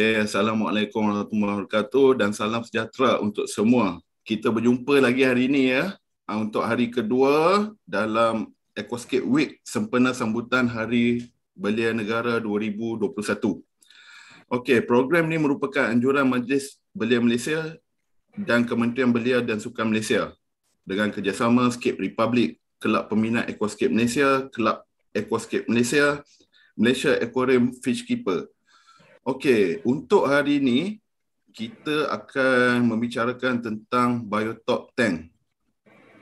Ya, assalamualaikum warahmatullahi wabarakatuh dan salam sejahtera untuk semua. Kita berjumpa lagi hari ini ya ah, untuk hari kedua dalam Ecoscape Week sempena sambutan Hari Belia Negara 2021. Okey, program ini merupakan anjuran Majlis Belia Malaysia dan Kementerian Belia dan Sukan Malaysia dengan kerjasama Skip Republic, Kelab Peminat Ecoscape Malaysia, Kelab Ecoscape Malaysia, Malaysia Aquarium Fishkeeper. Okey, untuk hari ini kita akan membicarakan tentang biotop tank.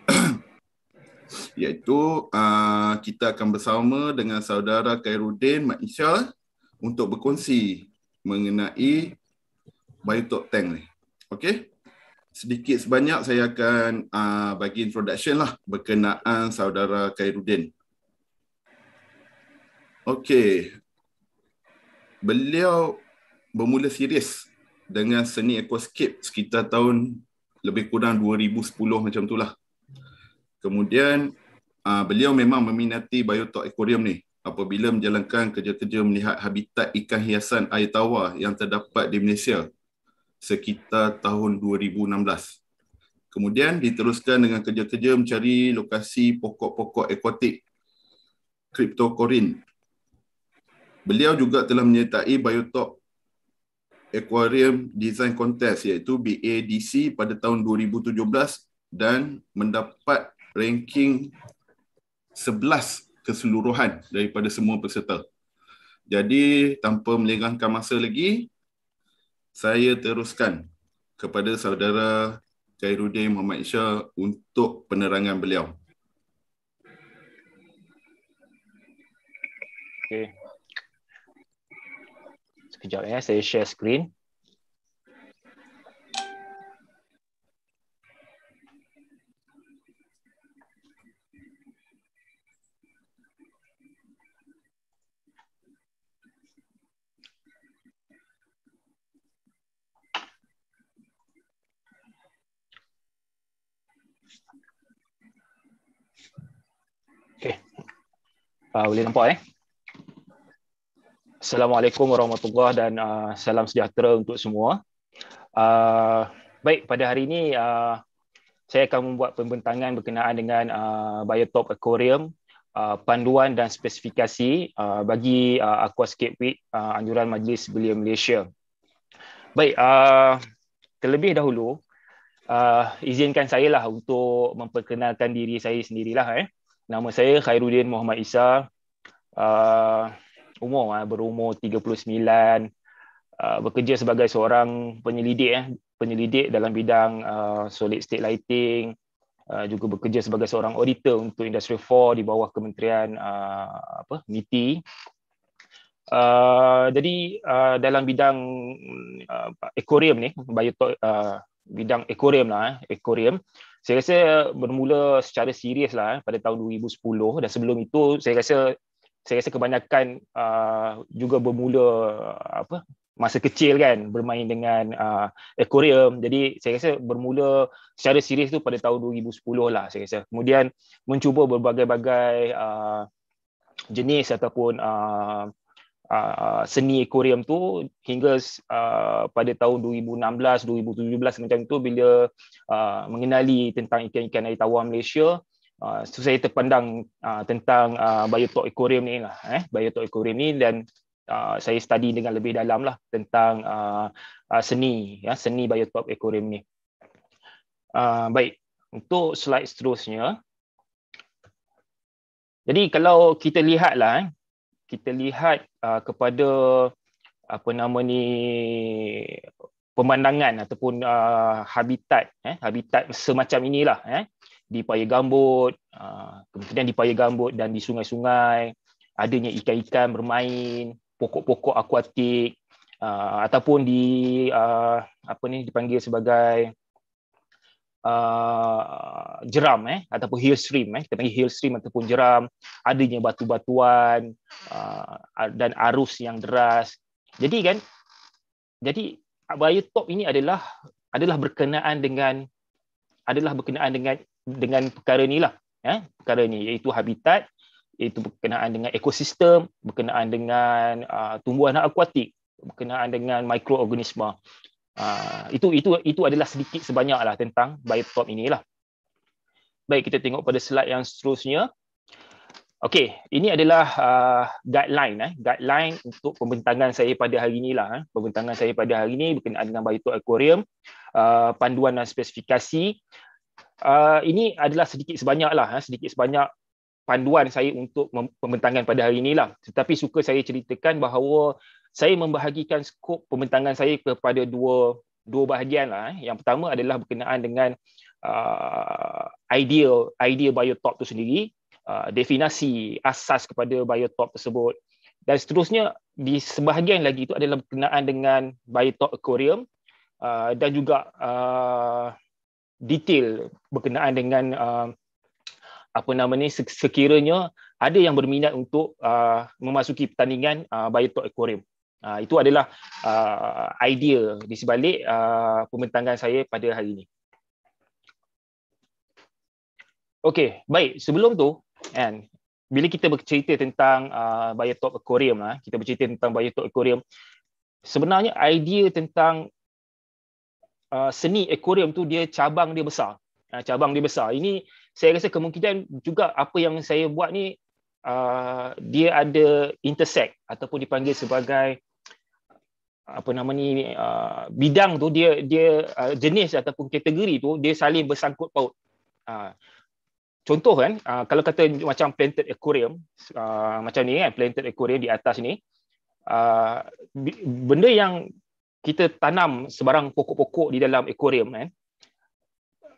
Iaitu uh, kita akan bersama dengan saudara Khairuddin Mat Insyal untuk berkongsi mengenai biotop tank ni. Okey. Sedikit sebanyak saya akan uh, bagi introduction lah berkenaan saudara Khairuddin. Okey, beliau bermula serius dengan seni aquascape sekitar tahun lebih kurang 2010 macam itulah. Kemudian uh, beliau memang meminati biotop aquarium ni apabila menjalankan kerja-kerja melihat habitat ikan hiasan air tawar yang terdapat di Malaysia sekitar tahun 2016. Kemudian diteruskan dengan kerja-kerja mencari lokasi pokok-pokok ekotik Cryptocorin Beliau juga telah menyertai Biotop Aquarium Design Contest iaitu BADC pada tahun 2017 dan mendapat ranking 11 keseluruhan daripada semua peserta. Jadi tanpa melengahkan masa lagi, saya teruskan kepada saudara Khairuddin Muhammad Isha untuk penerangan beliau. Okay. Sekejap ya, saya share screen. Okay. Uh, boleh nampak eh? Assalamualaikum warahmatullahi dan uh, salam sejahtera untuk semua. Uh, baik pada hari ini uh, saya akan membuat pembentangan berkenaan dengan uh, biotop aquarium uh, panduan dan spesifikasi uh, bagi uh, aquascape week uh, anjuran Majlis Belia Malaysia. Baik uh, terlebih dahulu uh, izinkan saya lah untuk memperkenalkan diri saya sendirilah eh. Nama saya Khairuddin Muhammad Isa. Uh, umur ah berumur 39 uh, bekerja sebagai seorang penyelidik eh penyelidik dalam bidang uh, solid state lighting uh, juga bekerja sebagai seorang auditor untuk industri 4 di bawah kementerian uh, apa MITI Uh, jadi uh, dalam bidang uh, aquarium ni biotop uh, bidang ekorium lah eh, aquarium saya rasa bermula secara serius lah eh, pada tahun 2010 dan sebelum itu saya rasa saya rasa kebanyakan uh, juga bermula uh, apa masa kecil kan bermain dengan uh, aquarium jadi saya rasa bermula secara serius tu pada tahun 2010 lah saya rasa kemudian mencuba berbagai-bagai uh, jenis ataupun uh, uh, seni aquarium tu hingga uh, pada tahun 2016 2017 macam tu bila uh, mengenali tentang ikan-ikan air tawar Malaysia uh, Ah, so saya terpandang uh, tentang uh, ah, biotop aquarium ni lah eh biotop aquarium ni dan uh, saya study dengan lebih dalam lah tentang uh, uh, seni ya seni biotop ekorium ni. Uh, baik untuk slide seterusnya. Jadi kalau kita lihatlah eh kita lihat uh, kepada apa nama ni pemandangan ataupun uh, habitat eh habitat semacam inilah eh di paya gambut, ah, kemudian di paya gambut dan di sungai-sungai, adanya ikan-ikan bermain, pokok-pokok akuatik, ah, ataupun di ah, apa ni dipanggil sebagai jeram eh ataupun hill stream eh kita panggil hill stream ataupun jeram, adanya batu-batuan dan arus yang deras. Jadi kan jadi biotop ini adalah adalah berkenaan dengan adalah berkenaan dengan dengan perkara ni lah. Ya, perkara ni iaitu habitat, iaitu berkenaan dengan ekosistem, berkenaan dengan uh, tumbuhan akuatik, berkenaan dengan mikroorganisma. Uh, itu itu itu adalah sedikit sebanyak lah tentang biotop inilah. Baik, kita tengok pada slide yang seterusnya. Okey, ini adalah uh, guideline eh, guideline untuk pembentangan saya pada hari inilah eh. Pembentangan saya pada hari ini berkenaan dengan biotop aquarium, uh, panduan dan spesifikasi Uh, ini adalah sedikit sebanyak lah, eh, sedikit sebanyak panduan saya untuk pembentangan pada hari ini lah. Tetapi suka saya ceritakan bahawa saya membahagikan skop pembentangan saya kepada dua dua bahagian lah. Eh. Yang pertama adalah berkenaan dengan uh, ideal ideal biotop itu sendiri, uh, definasi asas kepada biotop tersebut. Dan seterusnya di sebahagian lagi itu adalah berkenaan dengan biotop aquarium uh, dan juga uh, detail berkenaan dengan uh, apa nama ni sekiranya ada yang berminat untuk uh, memasuki pertandingan uh, Biotop Aquarium. Uh, itu adalah uh, idea di sebalik uh, pembentangan saya pada hari ini. Okey, baik. Sebelum tu, kan, bila kita bercerita tentang uh, Biotop Aquarium, uh, kita bercerita tentang Biotop Aquarium, sebenarnya idea tentang Uh, seni akuarium tu dia cabang dia besar. Uh, cabang dia besar. Ini saya rasa kemungkinan juga apa yang saya buat ni uh, dia ada intersect ataupun dipanggil sebagai apa nama ni uh, bidang tu dia dia uh, jenis ataupun kategori tu dia saling bersangkut paut. Uh, contoh kan uh, kalau kata macam planted aquarium uh, macam ni kan planted aquarium di atas ni uh, benda yang kita tanam sebarang pokok-pokok di dalam akuarium kan eh?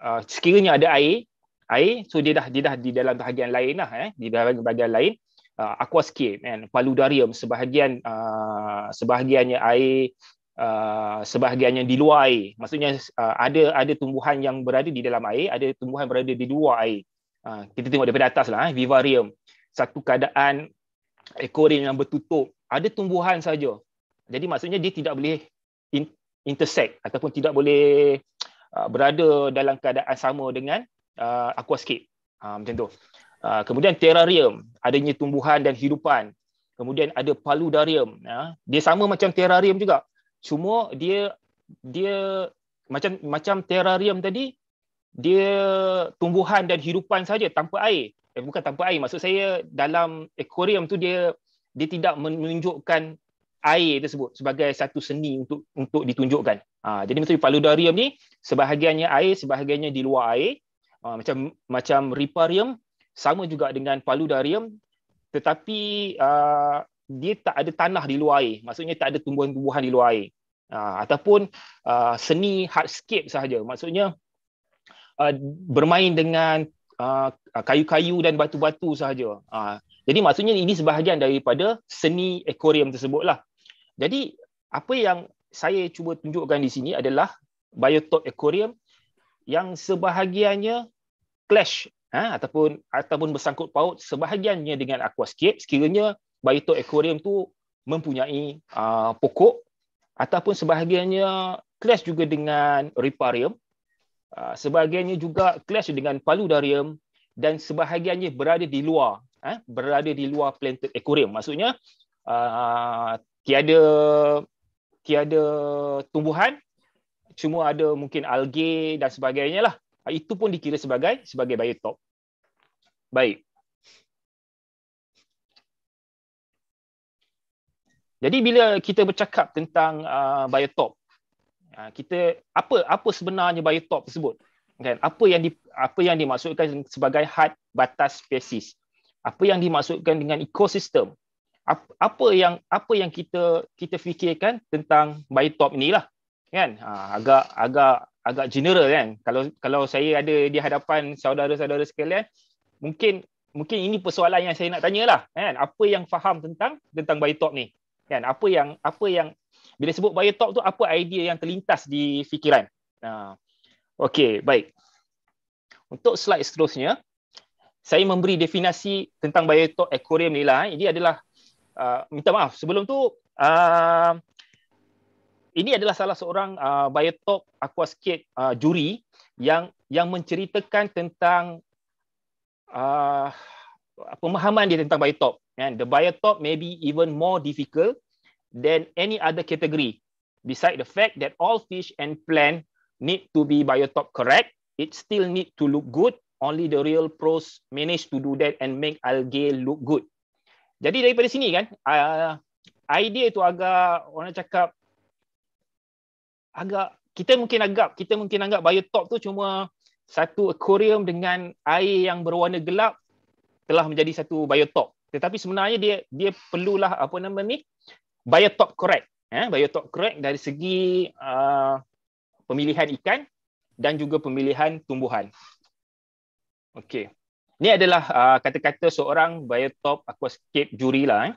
Ah, sekiranya ada air air so dia dah dia dah di dalam bahagian lain lah eh di dalam bahagian lain uh, ah, aquascape kan eh. paludarium sebahagian uh, sebahagiannya air Uh, sebahagiannya di luar air. Maksudnya uh, ada ada tumbuhan yang berada di dalam air, ada tumbuhan berada di luar air. Uh, kita tengok daripada atas lah, eh, vivarium. Satu keadaan ekorin yang bertutup, ada tumbuhan saja. Jadi maksudnya dia tidak boleh in, intersect ataupun tidak boleh uh, berada dalam keadaan sama dengan uh, aquascape. Uh, macam tu. Uh, kemudian terrarium, adanya tumbuhan dan hidupan. Kemudian ada paludarium, ya. dia sama macam terrarium juga. Cuma dia dia macam macam terrarium tadi dia tumbuhan dan hidupan saja tanpa air. Eh, bukan tanpa air, maksud saya dalam akuarium tu dia dia tidak menunjukkan air tersebut sebagai satu seni untuk untuk ditunjukkan. Ha, jadi macam paludarium ni sebahagiannya air, sebahagiannya di luar air. Ha, macam macam riparium sama juga dengan paludarium tetapi uh, dia tak ada tanah di luar air. Maksudnya tak ada tumbuhan-tumbuhan di luar air. Ha, ataupun uh, seni hardscape sahaja. Maksudnya uh, bermain dengan uh, kayu-kayu dan batu-batu sahaja. Ha, jadi maksudnya ini sebahagian daripada seni ekorium tersebutlah. Jadi apa yang saya cuba tunjukkan di sini adalah biotop aquarium yang sebahagiannya clash ha, ataupun ataupun bersangkut paut sebahagiannya dengan aquascape sekiranya biotop aquarium tu mempunyai uh, pokok ataupun sebahagiannya clash juga dengan riparium uh, sebahagiannya juga clash dengan paludarium dan sebahagiannya berada di luar ha, berada di luar planted aquarium maksudnya uh, tiada tiada tumbuhan cuma ada mungkin algae dan sebagainya lah ah, itu pun dikira sebagai sebagai biotop baik jadi bila kita bercakap tentang uh, biotop ah, kita apa apa sebenarnya biotop tersebut kan apa yang di, apa yang dimaksudkan sebagai had batas spesies apa yang dimaksudkan dengan ekosistem apa yang apa yang kita kita fikirkan tentang buy top lah kan ha, agak agak agak general kan kalau kalau saya ada di hadapan saudara-saudara sekalian mungkin mungkin ini persoalan yang saya nak tanyalah kan apa yang faham tentang tentang buy top ni kan apa yang apa yang bila sebut buy top tu apa idea yang terlintas di fikiran ha okey baik untuk slide seterusnya saya memberi definisi tentang buy top aquarium ni lah eh. ini adalah Ah, minta maaf sebelum tu uh, ini adalah salah seorang uh, biotop aquascape uh, juri yang yang menceritakan tentang uh, pemahaman dia tentang biotop and the biotop maybe even more difficult than any other category beside the fact that all fish and plant need to be biotop correct it still need to look good only the real pros manage to do that and make algae look good jadi daripada sini kan, uh, idea itu agak orang cakap agak kita mungkin anggap kita mungkin anggap biotop tu cuma satu aquarium dengan air yang berwarna gelap telah menjadi satu biotop. Tetapi sebenarnya dia dia perlulah apa nama ni biotop correct. Eh, biotop correct dari segi uh, pemilihan ikan dan juga pemilihan tumbuhan. Okay. Ini adalah uh, kata-kata seorang biotop aquascape juri lah. Eh.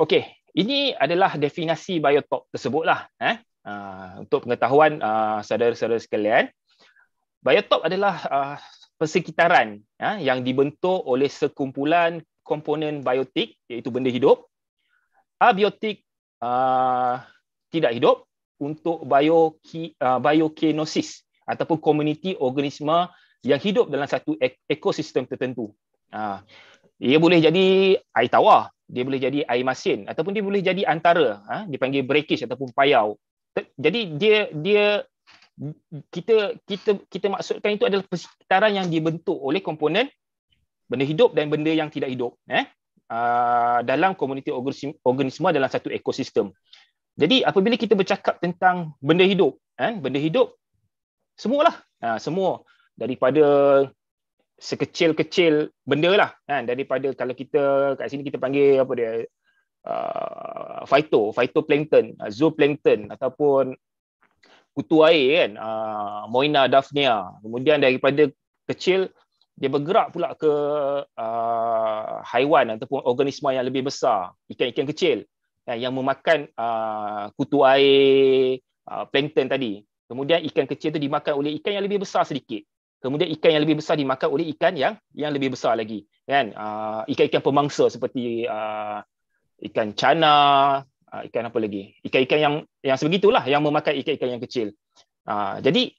Okey, ini adalah definisi biotop tersebut lah. Eh. Uh, untuk pengetahuan uh, saudara-saudara sekalian, biotop adalah uh, persekitaran uh, yang dibentuk oleh sekumpulan komponen biotik iaitu benda hidup, abiotik uh, tidak hidup untuk bio, uh, biokinosis ataupun komuniti organisma yang hidup dalam satu ekosistem tertentu. Ha. Ia boleh jadi air tawar, dia boleh jadi air masin, ataupun dia boleh jadi antara, ha, dipanggil breakage ataupun payau. Jadi dia dia kita kita kita maksudkan itu adalah persekitaran yang dibentuk oleh komponen benda hidup dan benda yang tidak hidup eh ha, dalam komuniti organisme dalam satu ekosistem. Jadi apabila kita bercakap tentang benda hidup, eh, benda hidup semualah. Ha, semua daripada sekecil-kecil benda lah kan daripada kalau kita kat sini kita panggil apa dia uh, phyto phytoplankton uh, zooplankton ataupun kutu air kan uh, moina daphnia kemudian daripada kecil dia bergerak pula ke uh, haiwan ataupun organisma yang lebih besar ikan-ikan kecil kan, yang memakan uh, kutu air uh, plankton tadi kemudian ikan kecil tu dimakan oleh ikan yang lebih besar sedikit kemudian ikan yang lebih besar dimakan oleh ikan yang yang lebih besar lagi kan uh, ikan-ikan pemangsa seperti uh, ikan cana uh, ah, ikan apa lagi ikan-ikan yang yang sebegitulah yang memakan ikan-ikan yang kecil uh, jadi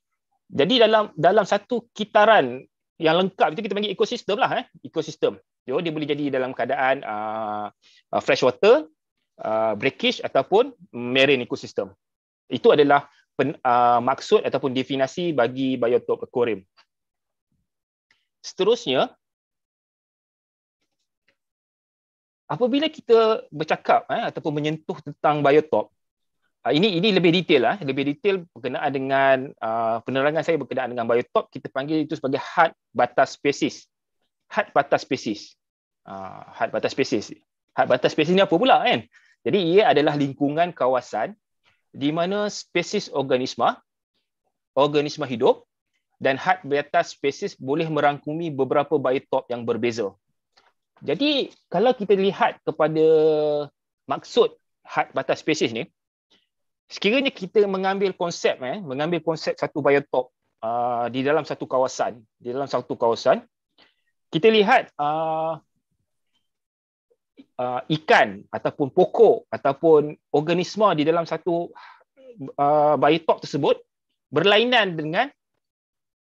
jadi dalam dalam satu kitaran yang lengkap itu kita panggil ekosistem lah eh ekosistem jadi dia boleh jadi dalam keadaan uh, fresh water uh, breakage ataupun marine ekosistem. itu adalah pen, uh, maksud ataupun definasi bagi biotop aquarium Seterusnya, apabila kita bercakap eh, ataupun menyentuh tentang biotop, uh, ini ini lebih detail lah, eh, lebih detail berkenaan dengan uh, penerangan saya berkenaan dengan biotop, kita panggil itu sebagai had batas spesies. Had batas spesies. Uh, had batas spesies. Had batas spesies ni apa pula kan? Jadi ia adalah lingkungan kawasan di mana spesies organisma, organisma hidup dan had beta spesies boleh merangkumi beberapa biotop yang berbeza. Jadi kalau kita lihat kepada maksud had batas spesies ni, sekiranya kita mengambil konsep eh, mengambil konsep satu biotop uh, di dalam satu kawasan, di dalam satu kawasan, kita lihat uh, uh, ikan ataupun pokok ataupun organisma di dalam satu uh, biotop tersebut berlainan dengan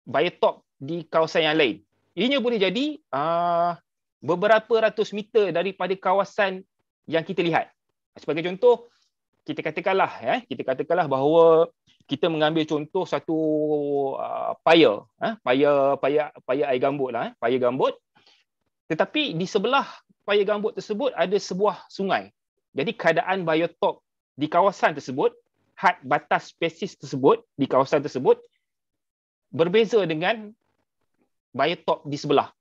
biotop di kawasan yang lain. Ianya boleh jadi uh, beberapa ratus meter daripada kawasan yang kita lihat. Sebagai contoh, kita katakanlah, eh, kita katakanlah bahawa kita mengambil contoh satu uh, paya, eh, paya, paya, paya air gambut lah, eh, paya gambut. Tetapi di sebelah paya gambut tersebut ada sebuah sungai. Jadi keadaan biotop di kawasan tersebut, had batas spesies tersebut di kawasan tersebut berbeza dengan buyer top di sebelah.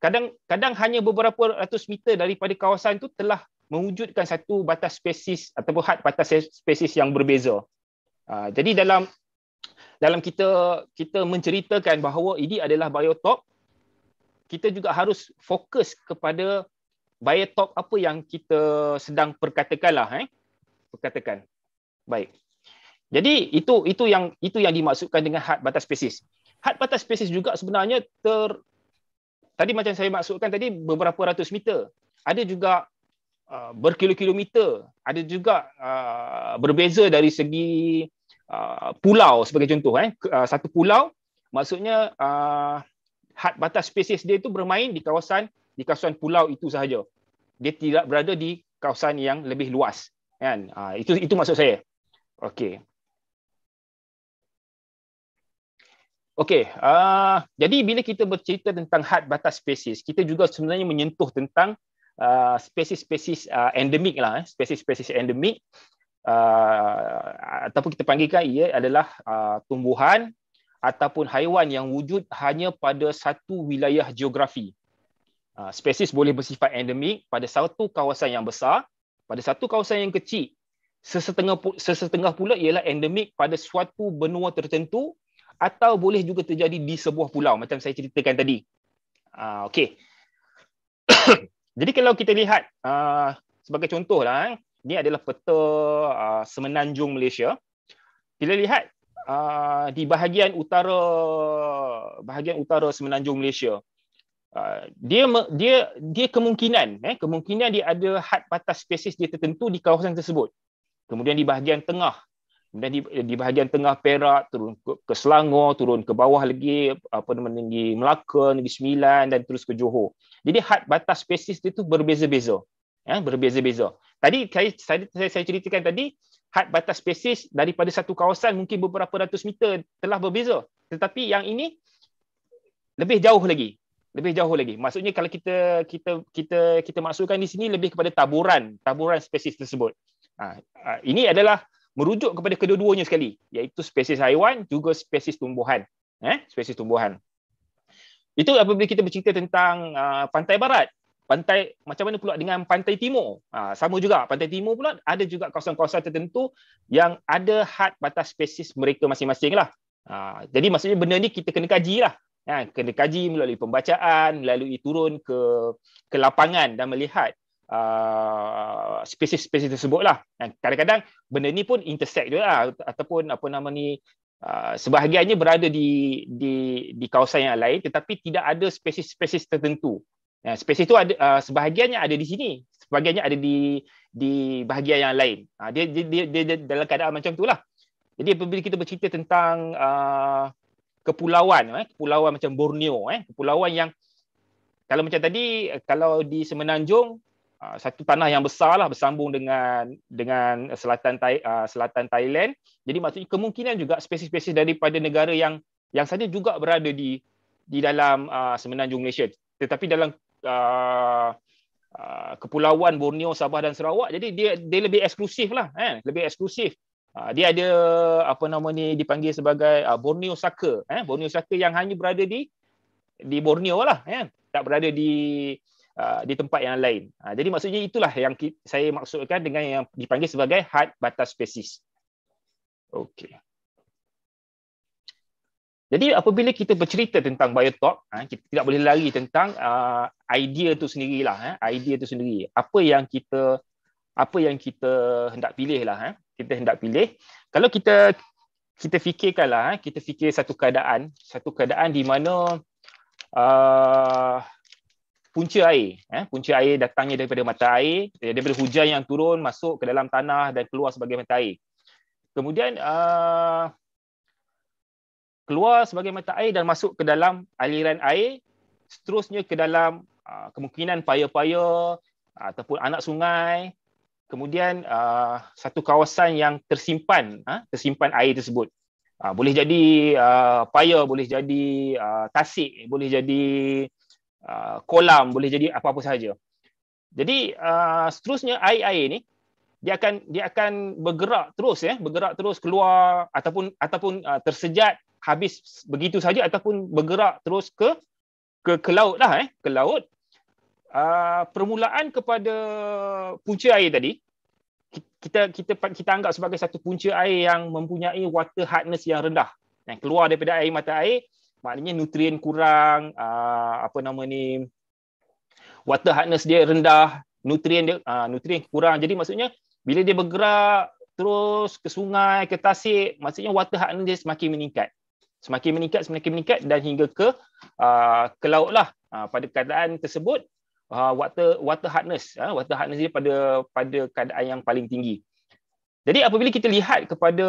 Kadang kadang hanya beberapa ratus meter daripada kawasan itu telah mewujudkan satu batas spesies ataupun had batas spesies yang berbeza. Ah, jadi dalam dalam kita kita menceritakan bahawa ini adalah biotop, kita juga harus fokus kepada biotop apa yang kita sedang perkatakanlah eh perkatakan. Baik. Jadi itu itu yang itu yang dimaksudkan dengan had batas spesies. Had batas spesies juga sebenarnya ter tadi macam saya maksudkan tadi beberapa ratus meter. Ada juga uh, berkilo ada juga uh, berbeza dari segi uh, pulau sebagai contoh eh uh, satu pulau maksudnya uh, had batas spesies dia itu bermain di kawasan di kawasan pulau itu sahaja. Dia tidak berada di kawasan yang lebih luas kan. Uh, itu itu maksud saya. Okey. Okey, uh, jadi bila kita bercerita tentang had batas spesies, kita juga sebenarnya menyentuh tentang uh, spesies-spesies uh, endemik lah, eh. spesies-spesies endemik uh, ataupun kita panggilkan ia adalah uh, tumbuhan ataupun haiwan yang wujud hanya pada satu wilayah geografi. Uh, spesies boleh bersifat endemik pada satu kawasan yang besar, pada satu kawasan yang kecil. Sesetengah, sesetengah pula ialah endemik pada suatu benua tertentu atau boleh juga terjadi di sebuah pulau macam saya ceritakan tadi. Uh, ah, okay. Jadi kalau kita lihat uh, sebagai contoh lah, eh, ini adalah peta uh, semenanjung Malaysia. Kita lihat uh, di bahagian utara bahagian utara semenanjung Malaysia. Uh, dia dia dia kemungkinan eh, kemungkinan dia ada had batas spesies dia tertentu di kawasan tersebut. Kemudian di bahagian tengah kemudian di, di bahagian tengah Perak turun ke, ke Selangor turun ke bawah lagi apa nama negeri Melaka negeri Sembilan dan terus ke Johor jadi had batas spesies itu berbeza-beza ya berbeza-beza tadi saya, saya saya saya ceritakan tadi had batas spesies daripada satu kawasan mungkin beberapa ratus meter telah berbeza tetapi yang ini lebih jauh lagi lebih jauh lagi maksudnya kalau kita kita kita kita maksudkan di sini lebih kepada taburan taburan spesies tersebut ha, ha, ini adalah merujuk kepada kedua-duanya sekali iaitu spesies haiwan juga spesies tumbuhan eh spesies tumbuhan itu apabila kita bercerita tentang uh, pantai barat pantai macam mana pula dengan pantai timur ha, sama juga pantai timur pula ada juga kawasan-kawasan tertentu yang ada had batas spesies mereka masing-masing lah ha, jadi maksudnya benda ni kita kena kaji lah ha, kena kaji melalui pembacaan melalui turun ke ke lapangan dan melihat Uh, spesies-spesies tersebut lah. Dan kadang-kadang benda ni pun intersect juga lah. ataupun apa nama ni Uh, sebahagiannya berada di di di kawasan yang lain tetapi tidak ada spesies-spesies tertentu. uh, spesies itu ada uh, sebahagiannya ada di sini, sebahagiannya ada di di bahagian yang lain. Uh, dia, dia, dia, dia, dia, dalam keadaan macam tu lah. Jadi apabila kita bercerita tentang uh, kepulauan eh, kepulauan macam Borneo eh, kepulauan yang kalau macam tadi eh, kalau di semenanjung Ah, satu tanah yang besar lah bersambung dengan dengan selatan Thai, ah, selatan Thailand. Jadi maksudnya kemungkinan juga spesies-spesies daripada negara yang yang sana juga berada di di dalam uh, semenanjung Malaysia. Tetapi dalam uh, uh, kepulauan Borneo, Sabah dan Sarawak, jadi dia dia lebih eksklusif lah, eh? lebih eksklusif. Uh, dia ada apa nama ni dipanggil sebagai uh, Borneo Saka, eh? Borneo Saka yang hanya berada di di Borneo lah, eh? tak berada di Uh, di tempat yang lain. Uh, jadi maksudnya itulah yang saya maksudkan dengan yang dipanggil sebagai had batas spesies. Okey. Jadi apabila kita bercerita tentang biotop, uh, kita tidak boleh lari tentang uh, idea itu sendirilah. Idea itu sendiri. Apa yang kita apa yang kita hendak pilih lah. Kita hendak pilih. Kalau kita kita fikirkanlah, kita fikir satu keadaan, satu keadaan di mana uh, punca air. Eh, punca air datangnya daripada mata air, daripada hujan yang turun masuk ke dalam tanah dan keluar sebagai mata air. Kemudian uh, keluar sebagai mata air dan masuk ke dalam aliran air, seterusnya ke dalam uh, kemungkinan paya-paya uh, ataupun anak sungai, kemudian uh, satu kawasan yang tersimpan uh, tersimpan air tersebut. Uh, boleh jadi uh, paya, boleh jadi uh, tasik, boleh jadi Uh, kolam, boleh jadi apa-apa sahaja. Jadi uh, seterusnya air-air ni dia akan dia akan bergerak terus ya, bergerak terus keluar ataupun ataupun uh, tersejat habis begitu saja ataupun bergerak terus ke ke ke laut lah eh ke laut uh, permulaan kepada punca air tadi kita kita kita anggap sebagai satu punca air yang mempunyai water hardness yang rendah yang keluar daripada air mata air maknanya nutrien kurang uh, apa nama ni water hardness dia rendah nutrien dia uh, nutrien kurang jadi maksudnya bila dia bergerak terus ke sungai ke tasik maksudnya water hardness dia semakin meningkat semakin meningkat semakin meningkat dan hingga ke uh, ke laut lah uh, pada keadaan tersebut uh, water water hardness uh, water hardness dia pada pada keadaan yang paling tinggi jadi apabila kita lihat kepada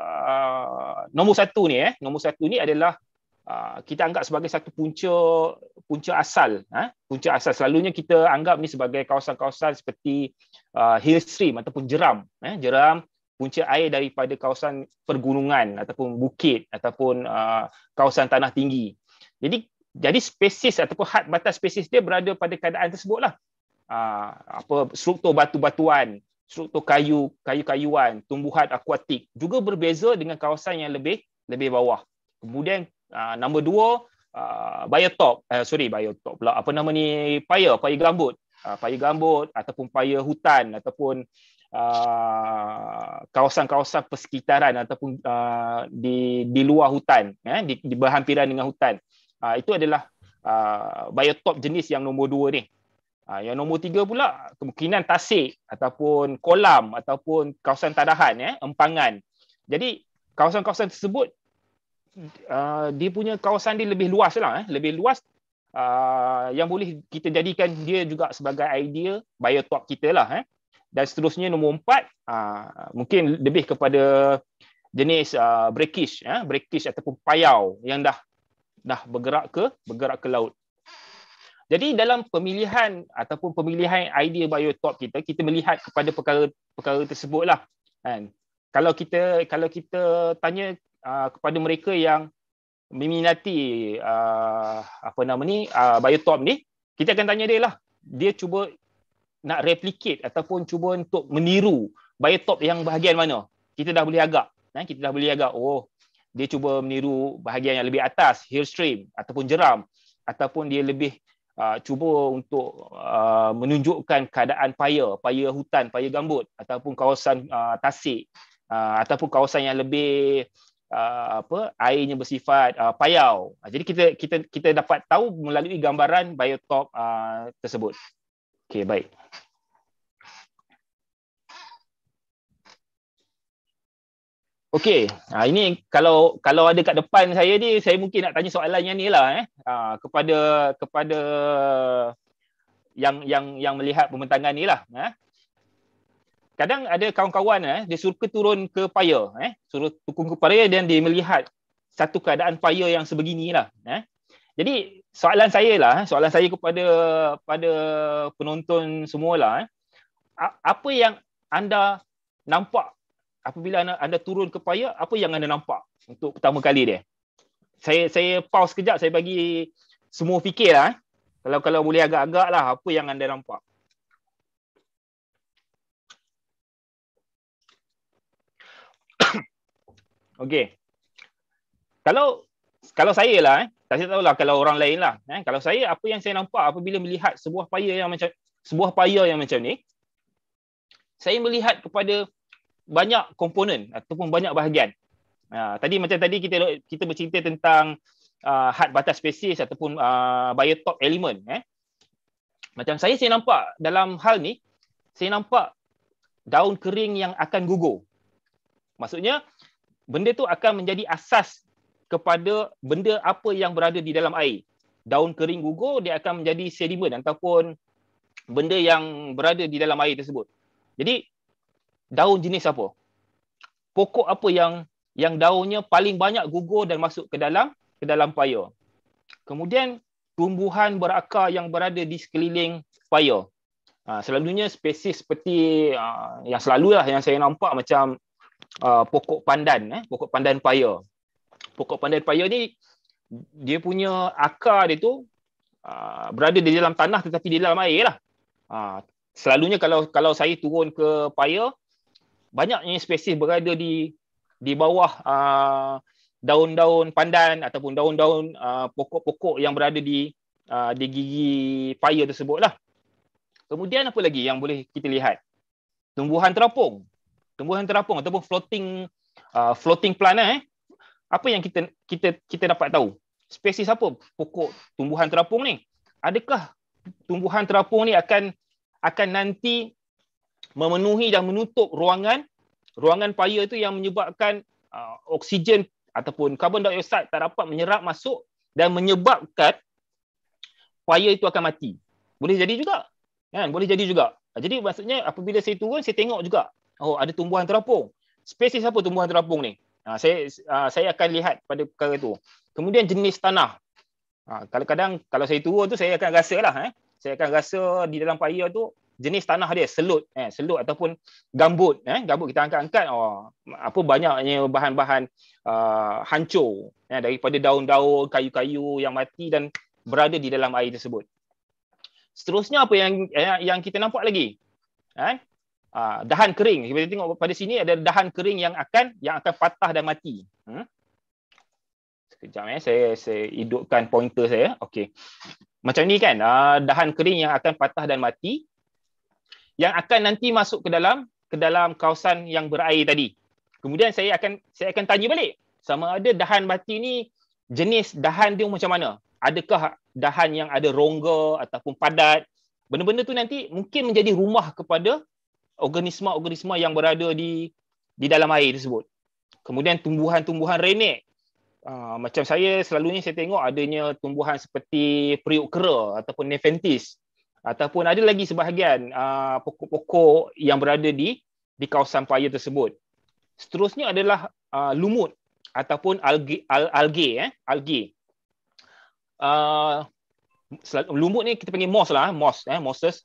uh, nombor satu ni eh nombor satu ni adalah Ah, kita anggap sebagai satu punca punca asal ha? punca asal selalunya kita anggap ni sebagai kawasan-kawasan seperti uh, ah, hill stream ataupun jeram eh? jeram punca air daripada kawasan pergunungan ataupun bukit ataupun uh, kawasan tanah tinggi jadi jadi spesies ataupun had batas spesies dia berada pada keadaan tersebutlah uh, apa struktur batu-batuan struktur kayu kayu-kayuan tumbuhan akuatik juga berbeza dengan kawasan yang lebih lebih bawah kemudian Ah, nombor dua, uh, ah, bayar top. Uh, eh, sorry, bayar top pula. Apa nama ni? Paya, paya gambut. Uh, paya gambut ataupun paya hutan ataupun uh, kawasan-kawasan persekitaran ataupun uh, di di luar hutan eh di, di berhampiran dengan hutan uh, itu adalah uh, top jenis yang nombor dua ni uh, yang nombor tiga pula kemungkinan tasik ataupun kolam ataupun kawasan tadahan eh empangan jadi kawasan-kawasan tersebut uh, dia punya kawasan dia lebih luas lah, eh. lebih luas uh, yang boleh kita jadikan dia juga sebagai idea biotop kita lah. Eh. Dan seterusnya nombor empat, uh, mungkin lebih kepada jenis uh, brackish, eh, brackish ataupun payau yang dah dah bergerak ke bergerak ke laut. Jadi dalam pemilihan ataupun pemilihan idea biotop kita, kita melihat kepada perkara perkara tersebutlah. Kan? Kalau kita kalau kita tanya Uh, kepada mereka yang meminati uh, apa nama ni uh, biotop ni kita akan tanya dia lah dia cuba nak replicate ataupun cuba untuk meniru biotop yang bahagian mana kita dah boleh agak eh? kita dah boleh agak oh dia cuba meniru bahagian yang lebih atas hill stream ataupun jeram ataupun dia lebih uh, cuba untuk uh, menunjukkan keadaan paya paya hutan paya gambut ataupun kawasan uh, tasik uh, ataupun kawasan yang lebih uh, apa airnya bersifat uh, payau. Ah, jadi kita kita kita dapat tahu melalui gambaran biotop uh, tersebut. Okey, baik. Okey, ha, ini kalau kalau ada kat depan saya ni, saya mungkin nak tanya soalan yang ni lah eh. Ha, kepada kepada yang yang yang melihat pembentangan ni lah. Eh kadang ada kawan-kawan eh dia suruh turun ke fire eh suruh tukun ke fire dan dia melihat satu keadaan fire yang sebeginilah eh jadi soalan saya lah eh, soalan saya kepada pada penonton semualah eh apa yang anda nampak apabila anda, anda turun ke fire apa yang anda nampak untuk pertama kali dia saya saya pause kejap saya bagi semua fikirlah eh kalau kalau boleh agak-agaklah apa yang anda nampak Okey. Kalau kalau saya lah eh, tak saya tahulah kalau orang lain lah eh. Kalau saya apa yang saya nampak apabila melihat sebuah paya yang macam sebuah paya yang macam ni, saya melihat kepada banyak komponen ataupun banyak bahagian. Ha, tadi macam tadi kita kita bercerita tentang uh, had batas spesies ataupun uh, biotop element eh. Macam saya saya nampak dalam hal ni, saya nampak daun kering yang akan gugur. Maksudnya benda tu akan menjadi asas kepada benda apa yang berada di dalam air. Daun kering gugur dia akan menjadi sediment ataupun benda yang berada di dalam air tersebut. Jadi daun jenis apa? Pokok apa yang yang daunnya paling banyak gugur dan masuk ke dalam ke dalam paya. Kemudian tumbuhan berakar yang berada di sekeliling paya. Ha, selalunya spesies seperti uh, yang selalulah yang saya nampak macam uh, pokok pandan eh pokok pandan paya pokok pandan paya ni dia punya akar dia tu uh, berada di dalam tanah tetapi di dalam air lah uh, selalunya kalau kalau saya turun ke paya banyaknya spesies berada di di bawah uh, daun-daun pandan ataupun daun-daun uh, pokok-pokok yang berada di uh, di gigi paya tersebutlah. Kemudian apa lagi yang boleh kita lihat? Tumbuhan terapung tumbuhan terapung ataupun floating uh, floating plant eh apa yang kita kita kita dapat tahu spesies apa pokok tumbuhan terapung ni adakah tumbuhan terapung ni akan akan nanti memenuhi dan menutup ruangan ruangan paya itu yang menyebabkan uh, oksigen ataupun karbon dioksida tak dapat menyerap masuk dan menyebabkan paya itu akan mati. Boleh jadi juga. Kan? Boleh jadi juga. Jadi maksudnya apabila saya turun saya tengok juga oh ada tumbuhan terapung. Spesies apa tumbuhan terapung ni? Ha, saya uh, saya akan lihat pada perkara tu. Kemudian jenis tanah. Ha, kadang-kadang kalau saya tua tu saya akan rasa lah. Eh. Saya akan rasa di dalam paya tu jenis tanah dia selut. Eh, selut ataupun gambut. Eh. Gambut kita angkat-angkat. Oh, apa banyaknya bahan-bahan uh, hancur. Eh, daripada daun-daun, kayu-kayu yang mati dan berada di dalam air tersebut. Seterusnya apa yang yang kita nampak lagi? Eh? Ah, dahan kering. Kita tengok pada sini ada dahan kering yang akan yang akan patah dan mati. Hmm? Sekejap eh saya saya hidupkan pointer saya. Okey. Macam ni kan, uh, dahan kering yang akan patah dan mati yang akan nanti masuk ke dalam ke dalam kawasan yang berair tadi. Kemudian saya akan saya akan tanya balik sama ada dahan mati ni jenis dahan dia macam mana? Adakah dahan yang ada rongga ataupun padat? Benda-benda tu nanti mungkin menjadi rumah kepada organisma-organisma yang berada di di dalam air tersebut. Kemudian tumbuhan-tumbuhan renek. Uh, ah, macam saya selalunya saya tengok adanya tumbuhan seperti periuk kera ataupun nepenthes ataupun ada lagi sebahagian uh, pokok-pokok yang berada di di kawasan paya tersebut. Seterusnya adalah uh, lumut ataupun algae al, algae eh algae. Uh, lumut ni kita panggil moss lah, moss eh mosses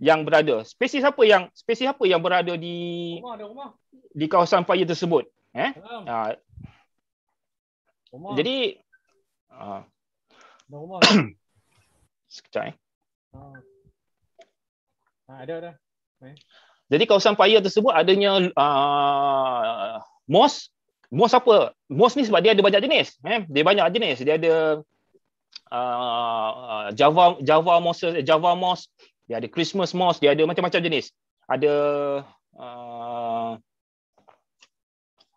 yang berada. Spesies apa yang spesies apa yang berada di rumah, di kawasan fire tersebut? Eh? Ha. Jadi ha. Sekejap eh. Ha. ada ada. Okay. Eh. Jadi kawasan fire tersebut adanya uh, moss moss apa? moss ni sebab dia ada banyak jenis, eh? Dia banyak jenis. Dia ada uh, uh, Java Java moss Java moss dia ada Christmas moss, dia ada macam-macam jenis. Ada uh,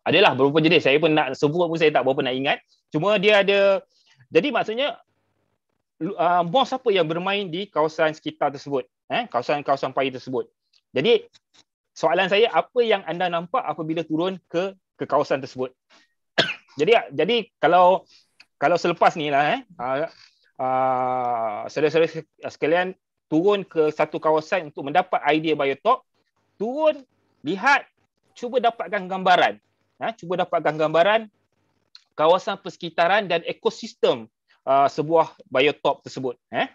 adalah beberapa jenis. Saya pun nak sebut pun saya tak berapa nak ingat. Cuma dia ada jadi maksudnya uh, moss apa yang bermain di kawasan sekitar tersebut, eh? kawasan-kawasan paya tersebut. Jadi soalan saya apa yang anda nampak apabila turun ke ke kawasan tersebut? jadi jadi kalau kalau selepas ni lah eh, uh, uh, saudara-saudara sekalian turun ke satu kawasan untuk mendapat idea biotop, turun, lihat, cuba dapatkan gambaran. Ha, cuba dapatkan gambaran kawasan persekitaran dan ekosistem uh, sebuah biotop tersebut. Eh?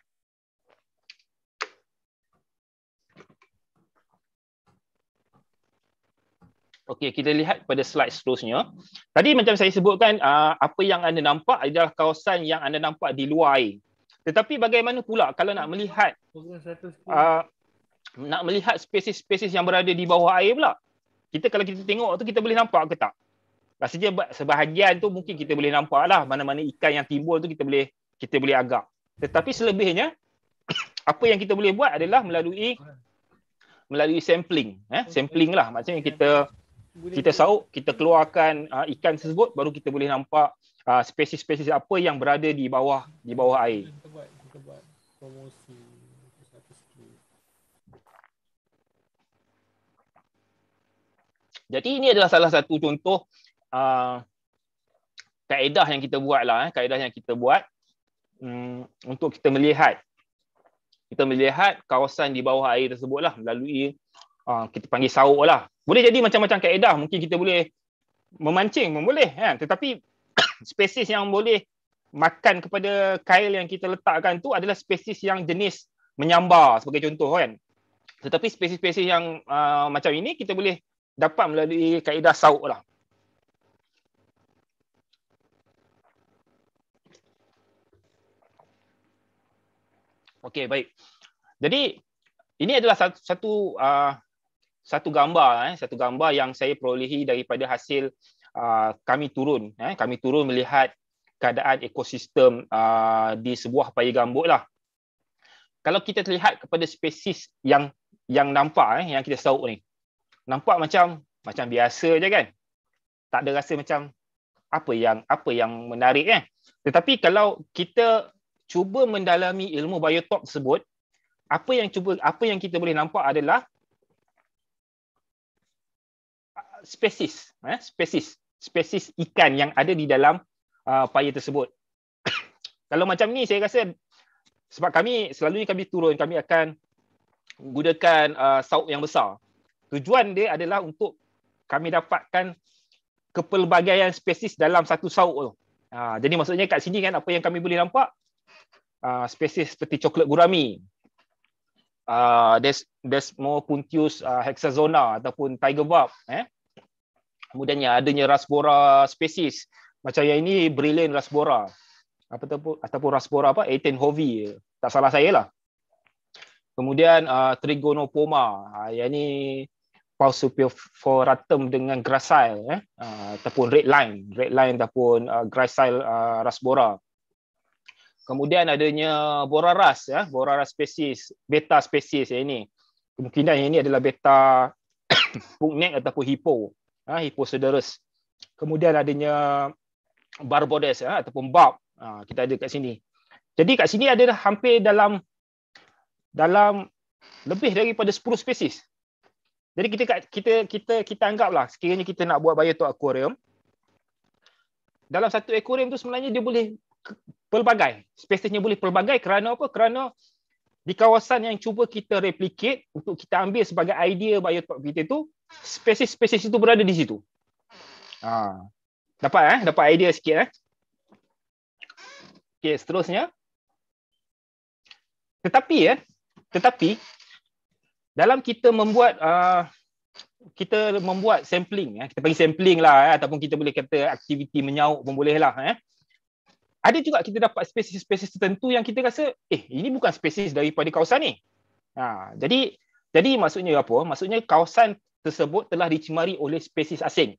Okey, kita lihat pada slide seterusnya. Tadi macam saya sebutkan, uh, apa yang anda nampak adalah kawasan yang anda nampak di luar air. Tetapi bagaimana pula kalau nak melihat uh, nak melihat spesies-spesies yang berada di bawah air pula? Kita kalau kita tengok tu kita boleh nampak ke tak? Rasanya lah, sebahagian tu mungkin kita boleh nampak lah mana-mana ikan yang timbul tu kita boleh kita boleh agak. Tetapi selebihnya apa yang kita boleh buat adalah melalui melalui sampling, eh? sampling lah maksudnya kita kita sauk, kita keluarkan uh, ikan tersebut baru kita boleh nampak uh, ah, spesies-spesies apa yang berada di bawah di bawah air. Jadi ini adalah salah satu contoh uh, kaedah yang kita buat lah, eh, kaedah yang kita buat um, untuk kita melihat kita melihat kawasan di bawah air tersebut lah melalui uh, kita panggil sawo lah. Boleh jadi macam-macam kaedah, mungkin kita boleh memancing pun boleh eh. tetapi spesies yang boleh makan kepada kail yang kita letakkan tu adalah spesies yang jenis menyambar sebagai contoh kan. Tetapi spesies-spesies yang uh, macam ini kita boleh dapat melalui kaedah sauk lah. Okey, baik. Jadi ini adalah satu satu, uh, satu gambar eh, satu gambar yang saya perolehi daripada hasil Uh, kami turun eh kami turun melihat keadaan ekosistem uh, di sebuah paya gambut lah. Kalau kita terlihat kepada spesies yang yang nampak eh yang kita tahu ni. Nampak macam macam biasa je kan. Tak ada rasa macam apa yang apa yang menarik Eh? Tetapi kalau kita cuba mendalami ilmu biotop tersebut, apa yang cuba apa yang kita boleh nampak adalah uh, spesies eh spesies spesies ikan yang ada di dalam uh, paya tersebut. Kalau macam ni saya rasa sebab kami selalu kami turun kami akan gunakan uh, sauk yang besar. Tujuan dia adalah untuk kami dapatkan kepelbagaian spesies dalam satu sauk tu. Uh, jadi maksudnya kat sini kan apa yang kami boleh nampak uh, spesies seperti coklat gurami. Uh, Desmopuntius uh, hexazona ataupun tiger barb eh. Kemudiannya adanya rasbora spesies. Macam yang ini brilliant rasbora. Apa ataupun, ataupun rasbora apa? Aten hovi. Tak salah saya lah. Kemudian uh, trigonopoma. Uh, yang ini pausupioforatum dengan gracile. Eh? Uh, ataupun red line. Red line ataupun uh, gracile uh, rasbora. Kemudian adanya boraras. Ya? Eh? Boraras spesies. Beta spesies yang ini. Kemungkinan yang ini adalah beta pugnet ataupun hippo ah ha, hipposuderus kemudian adanya barbodes ah ataupun barb ah ha, kita ada kat sini jadi kat sini ada hampir dalam dalam lebih daripada 10 spesies jadi kita kat kita kita kita anggaplah sekiranya kita nak buat bio aquarium dalam satu akuarium tu sebenarnya dia boleh pelbagai spesiesnya boleh pelbagai kerana apa kerana di kawasan yang cuba kita replicate untuk kita ambil sebagai idea biotop kita tu spesies-spesies itu berada di situ. Ha. Dapat eh? Dapat idea sikit eh? Okey, seterusnya. Tetapi ya, eh? tetapi dalam kita membuat uh, kita membuat sampling eh? kita panggil sampling lah eh? ataupun kita boleh kata aktiviti menyauk pun boleh lah eh? ada juga kita dapat spesies-spesies tertentu yang kita rasa eh ini bukan spesies daripada kawasan ni ha, jadi jadi maksudnya apa maksudnya kawasan tersebut telah dicemari oleh spesies asing.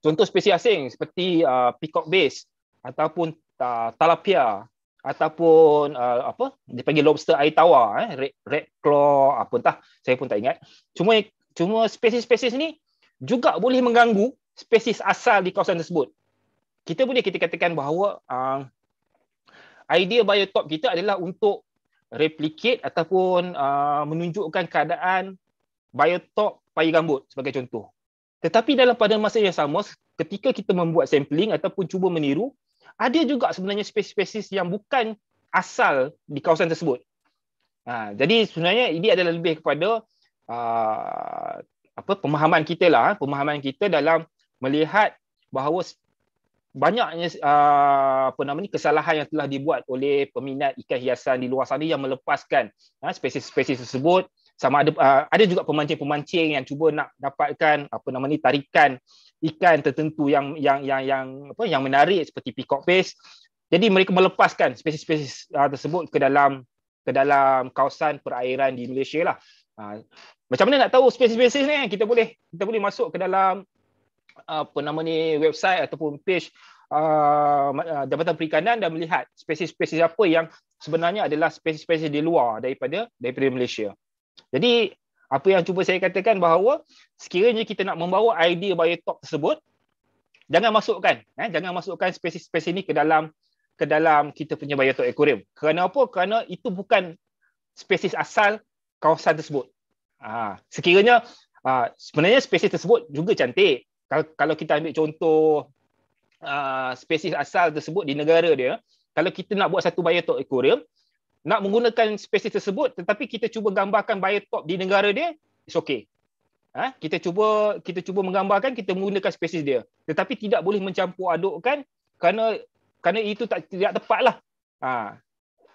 Contoh spesies asing seperti uh, peacock bass ataupun uh, talapia ataupun uh, apa dipanggil lobster air tawar eh red, red claw apa entah saya pun tak ingat. Cuma cuma spesies-spesies ni juga boleh mengganggu spesies asal di kawasan tersebut. Kita boleh kita katakan bahawa uh, idea biotop kita adalah untuk replicate ataupun uh, menunjukkan keadaan biotop pai rambut sebagai contoh. Tetapi dalam pada masa yang sama, ketika kita membuat sampling ataupun cuba meniru, ada juga sebenarnya spesies-spesies yang bukan asal di kawasan tersebut. Ha, jadi sebenarnya ini adalah lebih kepada uh, apa pemahaman kita lah, eh. pemahaman kita dalam melihat bahawa banyaknya uh, apa namanya kesalahan yang telah dibuat oleh peminat ikan hiasan di luar sana yang melepaskan uh, spesies-spesies tersebut sama ada uh, ada juga pemancing-pemancing yang cuba nak dapatkan apa nama ni tarikan ikan tertentu yang yang yang yang apa yang menarik seperti peacock face. Jadi mereka melepaskan spesies-spesies uh, tersebut ke dalam ke dalam kawasan perairan di Malaysia lah. Uh, macam mana nak tahu spesies-spesies ni? Kita boleh kita boleh masuk ke dalam uh, apa nama ni website ataupun page Uh, Jabatan Perikanan dan melihat spesies-spesies apa yang sebenarnya adalah spesies-spesies di luar daripada daripada Malaysia. Jadi apa yang cuba saya katakan bahawa sekiranya kita nak membawa idea biotop tersebut jangan masukkan eh jangan masukkan spesies-spesies ini ke dalam ke dalam kita punya biotop aquarium. Kerana apa? Kerana itu bukan spesies asal kawasan tersebut. ha, sekiranya ha, sebenarnya spesies tersebut juga cantik. Kalau kalau kita ambil contoh Uh, ha, spesies asal tersebut di negara dia kalau kita nak buat satu biotop aquarium nak menggunakan spesies tersebut tetapi kita cuba gambarkan biotop di negara dia is okay ha? kita cuba kita cuba menggambarkan kita menggunakan spesies dia tetapi tidak boleh mencampur adukkan kerana kerana itu tak tidak tepatlah ha.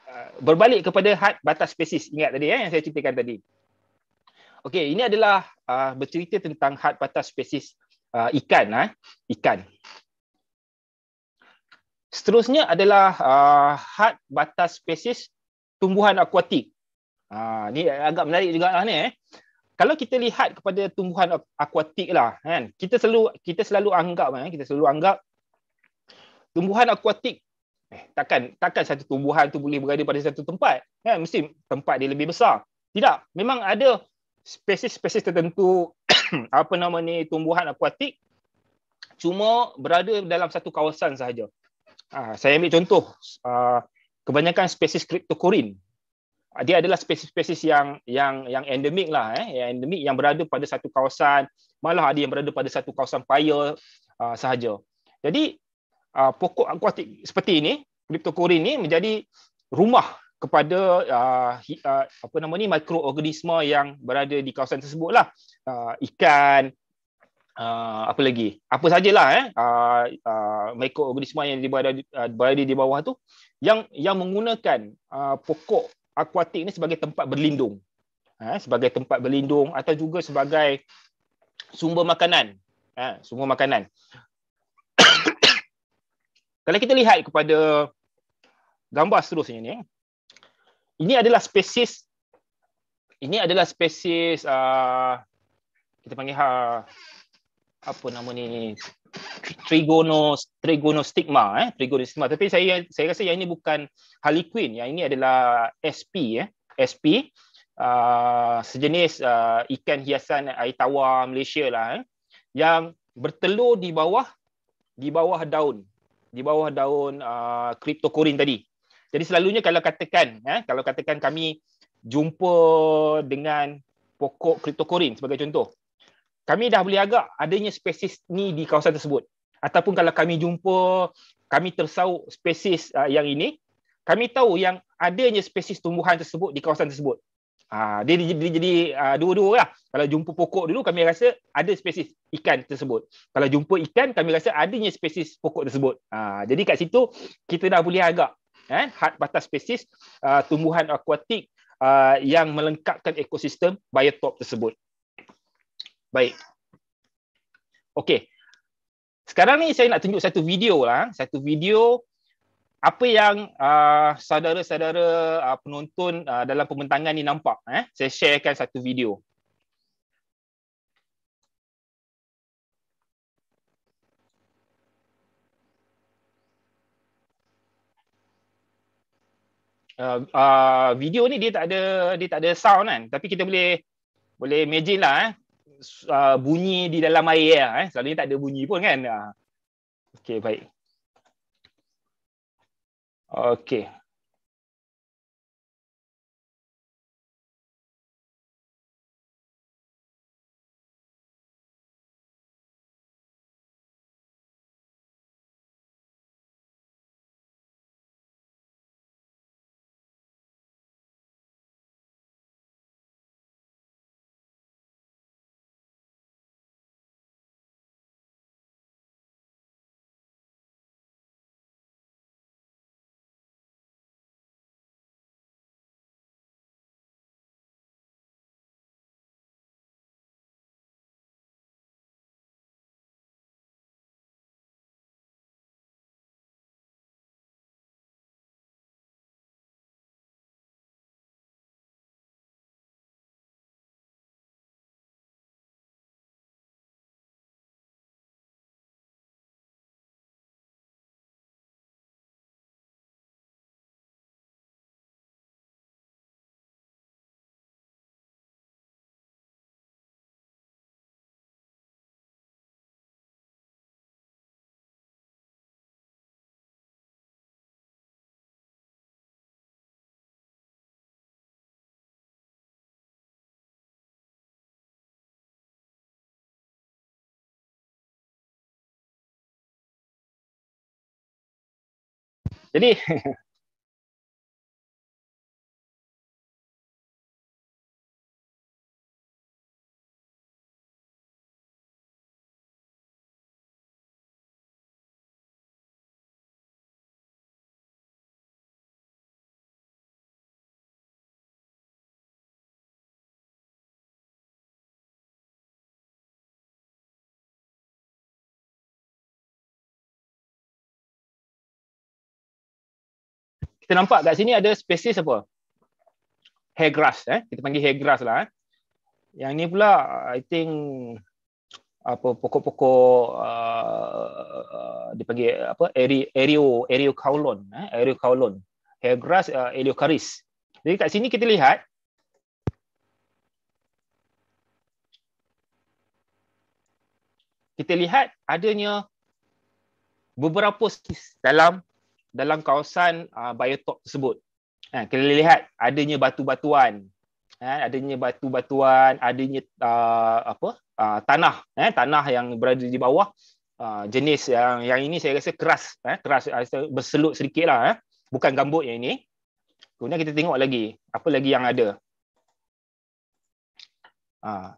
ha. berbalik kepada had batas spesies ingat tadi ya yang saya ceritakan tadi okey ini adalah uh, bercerita tentang had batas spesies uh, ikan ha? ikan Seterusnya adalah uh, had batas spesies tumbuhan akuatik. Ha, ni agak menarik juga lah ni. Eh. Kalau kita lihat kepada tumbuhan akuatik lah, kan, kita selalu kita selalu anggap, eh, kita selalu anggap tumbuhan akuatik eh, takkan takkan satu tumbuhan tu boleh berada pada satu tempat. Kan? Mesti tempat dia lebih besar. Tidak. Memang ada spesies-spesies tertentu apa nama ni tumbuhan akuatik cuma berada dalam satu kawasan sahaja. Ha, saya ambil contoh uh, kebanyakan spesies kriptokorin ah, dia adalah spesies-spesies yang yang yang endemik lah eh yang endemik yang berada pada satu kawasan malah ada yang berada pada satu kawasan paya uh, sahaja jadi uh, pokok akuatik seperti ini kriptokorin ini menjadi rumah kepada uh, uh, apa nama ni mikroorganisma yang berada di kawasan tersebutlah uh, ikan uh, apa lagi apa sajalah eh uh, uh, mikroorganisma yang berada, ah, berada di bawah tu yang yang menggunakan uh, pokok akuatik ni sebagai tempat berlindung eh, sebagai tempat berlindung atau juga sebagai sumber makanan eh, sumber makanan kalau kita lihat kepada gambar seterusnya ni eh. ini adalah spesies ini adalah spesies uh, kita panggil ha uh, apa nama ni trigono trigono stigma eh trigono stigma tapi saya saya rasa yang ini bukan haliquin, Quinn yang ini adalah SP eh SP uh, sejenis uh, ikan hiasan air tawar Malaysia lah eh yang bertelur di bawah di bawah daun di bawah daun uh, kriptokorin tadi jadi selalunya kalau katakan eh kalau katakan kami jumpa dengan pokok kriptokorin sebagai contoh kami dah boleh agak adanya spesies ni di kawasan tersebut ataupun kalau kami jumpa kami tersauk spesies uh, yang ini kami tahu yang adanya spesies tumbuhan tersebut di kawasan tersebut ha, dia, jadi ah, dua-dua lah kalau jumpa pokok dulu kami rasa ada spesies ikan tersebut kalau jumpa ikan kami rasa adanya spesies pokok tersebut ha, jadi kat situ kita dah boleh agak eh, had batas spesies uh, tumbuhan akuatik uh, yang melengkapkan ekosistem biotop tersebut Baik. Okey. Sekarang ni saya nak tunjuk satu video lah, satu video apa yang uh, saudara-saudara uh, penonton uh, dalam pembentangan ni nampak eh. Saya sharekan satu video. Uh, uh, video ni dia tak ada dia tak ada sound kan tapi kita boleh boleh imagine lah eh uh, bunyi di dalam air ya. Eh. Selalunya tak ada bunyi pun kan. Uh. Okey, baik. Okey. Jadi kita nampak kat sini ada spesies apa? Hair grass eh. Kita panggil hair grass lah eh. Yang ni pula I think apa pokok-pokok uh, dipanggil apa Aerio Aerio Kaulon eh Aerio Kaulon hair grass uh, Eleocaris. Jadi kat sini kita lihat kita lihat adanya beberapa spesies dalam dalam kawasan uh, biotop tersebut. Ha, kita lihat adanya batu-batuan, ha, adanya batu-batuan, adanya uh, apa uh, tanah, eh, tanah yang berada di bawah uh, jenis yang yang ini saya rasa keras, eh, keras berselut sedikit lah, eh, ha. bukan gambut yang ini. Kemudian kita tengok lagi apa lagi yang ada. Ha.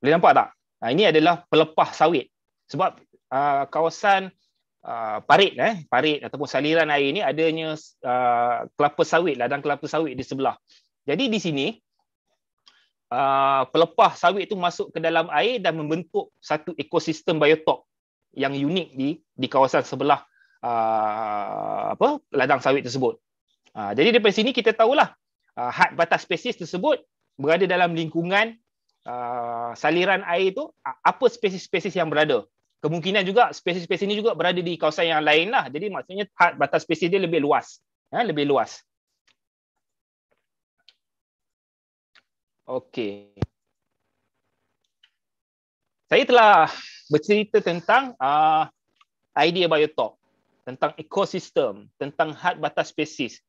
Boleh nampak tak? Ha, ini adalah pelepah sawit. Sebab uh, kawasan uh, parit eh parit ataupun saliran air ini adanya uh, kelapa sawit ladang kelapa sawit di sebelah jadi di sini uh, pelepah sawit itu masuk ke dalam air dan membentuk satu ekosistem biotop yang unik di di kawasan sebelah uh, apa ladang sawit tersebut uh, jadi daripada sini kita tahulah uh, had batas spesies tersebut berada dalam lingkungan uh, saliran air itu apa spesies-spesies yang berada kemungkinan juga spesies-spesies ini juga berada di kawasan yang lain lah. Jadi maksudnya had batas spesies dia lebih luas. Ha, lebih luas. Okey. Saya telah bercerita tentang uh, idea biotop, tentang ekosistem, tentang had batas spesies.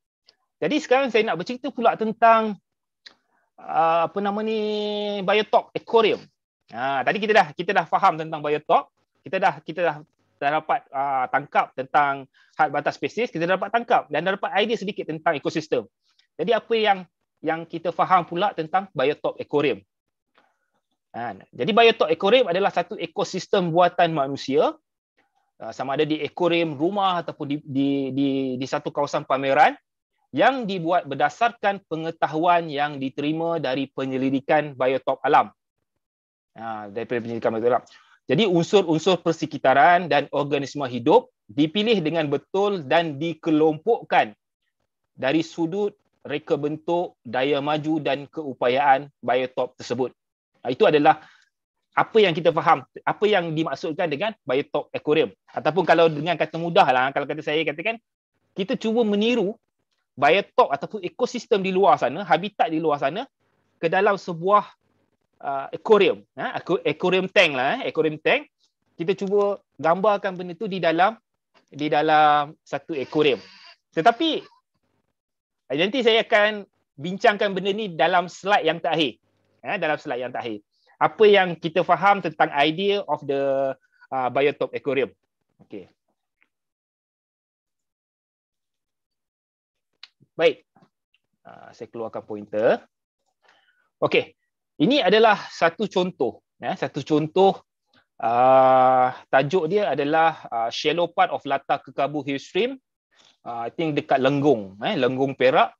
Jadi sekarang saya nak bercerita pula tentang uh, apa nama ni biotop ekorium. Ha, tadi kita dah kita dah faham tentang biotop kita dah kita dah dah dapat uh, tangkap tentang had batas spesies kita dapat tangkap dan dapat idea sedikit tentang ekosistem jadi apa yang yang kita faham pula tentang biotop aquarium kan jadi biotop aquarium adalah satu ekosistem buatan manusia ah, sama ada di aquarium rumah ataupun di, di di di satu kawasan pameran yang dibuat berdasarkan pengetahuan yang diterima dari penyelidikan biotop alam. Ha, daripada penyelidikan biotop alam. Jadi unsur-unsur persekitaran dan organisma hidup dipilih dengan betul dan dikelompokkan dari sudut reka bentuk, daya maju dan keupayaan biotop tersebut. Ah, itu adalah apa yang kita faham, apa yang dimaksudkan dengan biotop aquarium. Ataupun kalau dengan kata mudah, lah, kalau kata saya katakan, kita cuba meniru biotop ataupun ekosistem di luar sana, habitat di luar sana, ke dalam sebuah uh, aquarium aku ha, uh, aquarium tank lah eh aquarium tank kita cuba gambarkan benda tu di dalam di dalam satu aquarium tetapi eh, nanti saya akan bincangkan benda ni dalam slide yang terakhir uh, dalam slide yang terakhir apa yang kita faham tentang idea of the uh, biotope aquarium okey baik uh, saya keluarkan pointer Okey, ini adalah satu contoh, ya, satu contoh uh, tajuk dia adalah uh, shallow part of lata kekabu hillstream. Uh, I think dekat Lenggong, eh, lenggung Perak.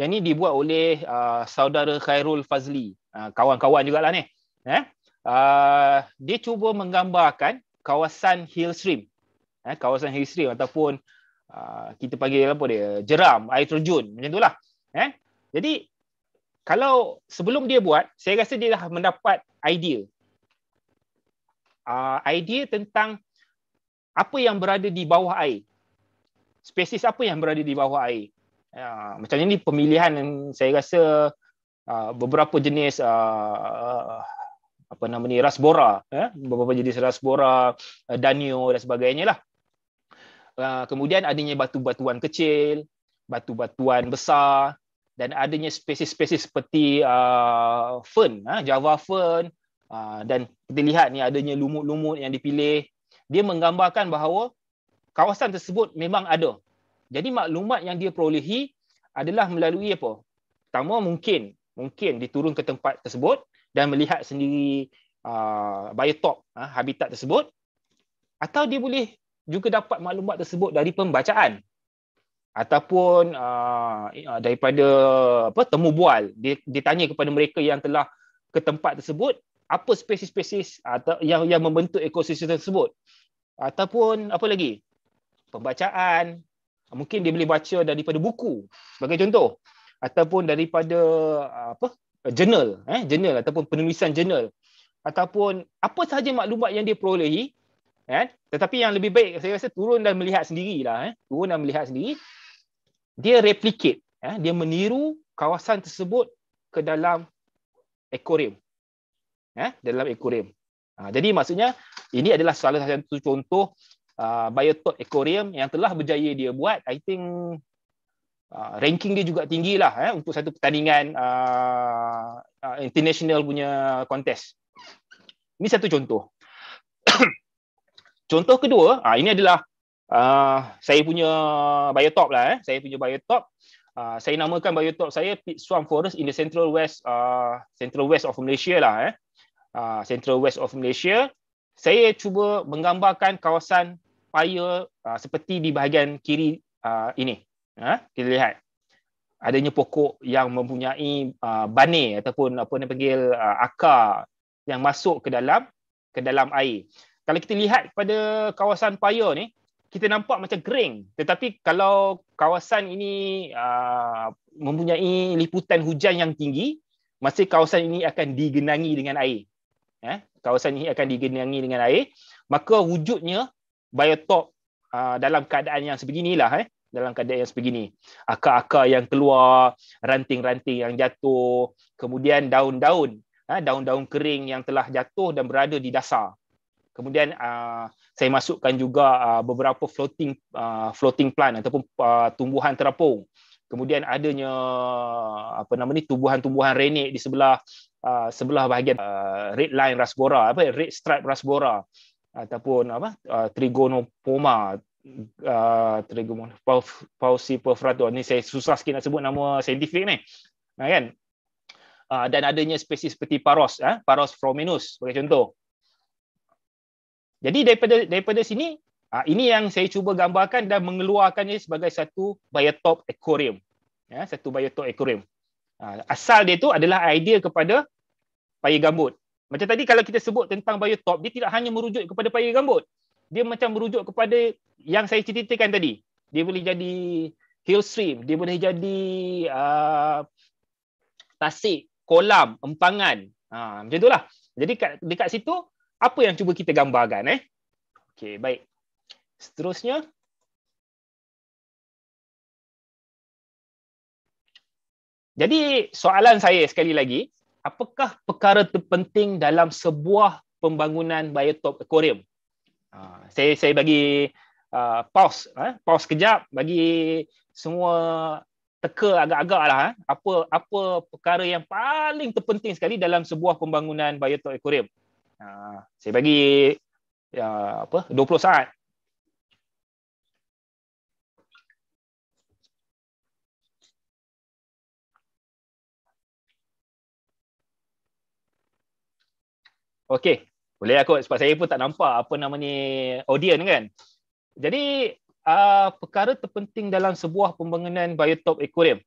Yang ini dibuat oleh uh, saudara Khairul Fazli, uh, kawan-kawan juga lah ni. Eh. Uh, dia cuba menggambarkan kawasan hillstream, eh, kawasan hillstream ataupun uh, kita panggil apa dia jeram, air terjun macam tu lah. Eh. Jadi kalau sebelum dia buat, saya rasa dia dah mendapat idea. Uh, idea tentang apa yang berada di bawah air. Spesies apa yang berada di bawah air. Uh, macam ini pemilihan yang saya rasa uh, beberapa jenis uh, apa nama ni rasbora eh? beberapa jenis rasbora uh, danio dan sebagainya lah uh, kemudian adanya batu-batuan kecil batu-batuan besar dan adanya spesies-spesies seperti uh, fern, uh, java fern uh, dan kita lihat ni adanya lumut-lumut yang dipilih dia menggambarkan bahawa kawasan tersebut memang ada. Jadi maklumat yang dia perolehi adalah melalui apa? Pertama mungkin mungkin diturun ke tempat tersebut dan melihat sendiri uh, biotop uh, ah, habitat tersebut atau dia boleh juga dapat maklumat tersebut dari pembacaan ataupun uh, daripada apa temu bual ditanya kepada mereka yang telah ke tempat tersebut apa spesies-spesies atau uh, yang yang membentuk ekosistem tersebut ataupun apa lagi pembacaan mungkin dia boleh baca daripada buku sebagai contoh ataupun daripada apa jurnal eh jurnal ataupun penulisan jurnal ataupun apa sahaja maklumat yang dia perolehi eh? tetapi yang lebih baik saya rasa turun dan melihat sendirilah eh turun dan melihat sendiri dia replicate ya dia meniru kawasan tersebut ke dalam ekorium ya dalam ekorium ha, jadi maksudnya ini adalah salah satu contoh uh, biotop ekorium yang telah berjaya dia buat i think uh, ranking dia juga tinggilah eh ya, untuk satu pertandingan uh, international punya kontes ini satu contoh contoh kedua ini adalah Ah, saya punya biotop lah eh. Saya punya biotop. Uh, saya namakan biotop saya Pit Swamp Forest in the Central West uh, Central West of Malaysia lah eh. Uh, Central West of Malaysia. Saya cuba menggambarkan kawasan paya uh, seperti di bahagian kiri uh, ini. Uh, kita lihat adanya pokok yang mempunyai uh, bane ataupun apa yang panggil uh, akar yang masuk ke dalam ke dalam air. Kalau kita lihat pada kawasan paya ni, kita nampak macam kering tetapi kalau kawasan ini uh, mempunyai liputan hujan yang tinggi masih kawasan ini akan digenangi dengan air eh kawasan ini akan digenangi dengan air maka wujudnya biotop uh, dalam keadaan yang sebeginilah eh dalam keadaan yang sebegini akar-akar yang keluar ranting-ranting yang jatuh kemudian daun-daun eh? daun-daun kering yang telah jatuh dan berada di dasar Kemudian uh, saya masukkan juga uh, beberapa floating uh, floating plant ataupun uh, tumbuhan terapung. Kemudian adanya apa nama ni tumbuhan-tumbuhan renek di sebelah uh, sebelah bahagian uh, red line rasbora apa red stripe rasbora ataupun apa uh, trigonopoma uh, trigonopoma ni saya susah sikit nak sebut nama saintifik ni nah, kan uh, dan adanya spesies seperti paros eh? paros frominus sebagai contoh jadi daripada daripada sini uh, ini yang saya cuba gambarkan dan mengeluarkannya sebagai satu biotop aquarium. Ya, satu biotop aquarium. Uh, asal dia tu adalah idea kepada paya gambut. Macam tadi kalau kita sebut tentang biotop, dia tidak hanya merujuk kepada paya gambut. Dia macam merujuk kepada yang saya ceritakan tadi. Dia boleh jadi hill stream, dia boleh jadi uh, tasik, kolam, empangan. Uh, macam itulah. Jadi dekat, dekat situ, apa yang cuba kita gambarkan eh okey baik seterusnya jadi soalan saya sekali lagi apakah perkara terpenting dalam sebuah pembangunan biotop aquarium uh, saya saya bagi uh, pause eh pause kejap bagi semua teka agak-agak lah. Apa, apa perkara yang paling terpenting sekali dalam sebuah pembangunan biotop aquarium. Ha, saya bagi ya apa 20 saat Okey, boleh aku lah sebab saya pun tak nampak apa nama ni audience kan. Jadi uh, perkara terpenting dalam sebuah pembangunan biotop aquarium.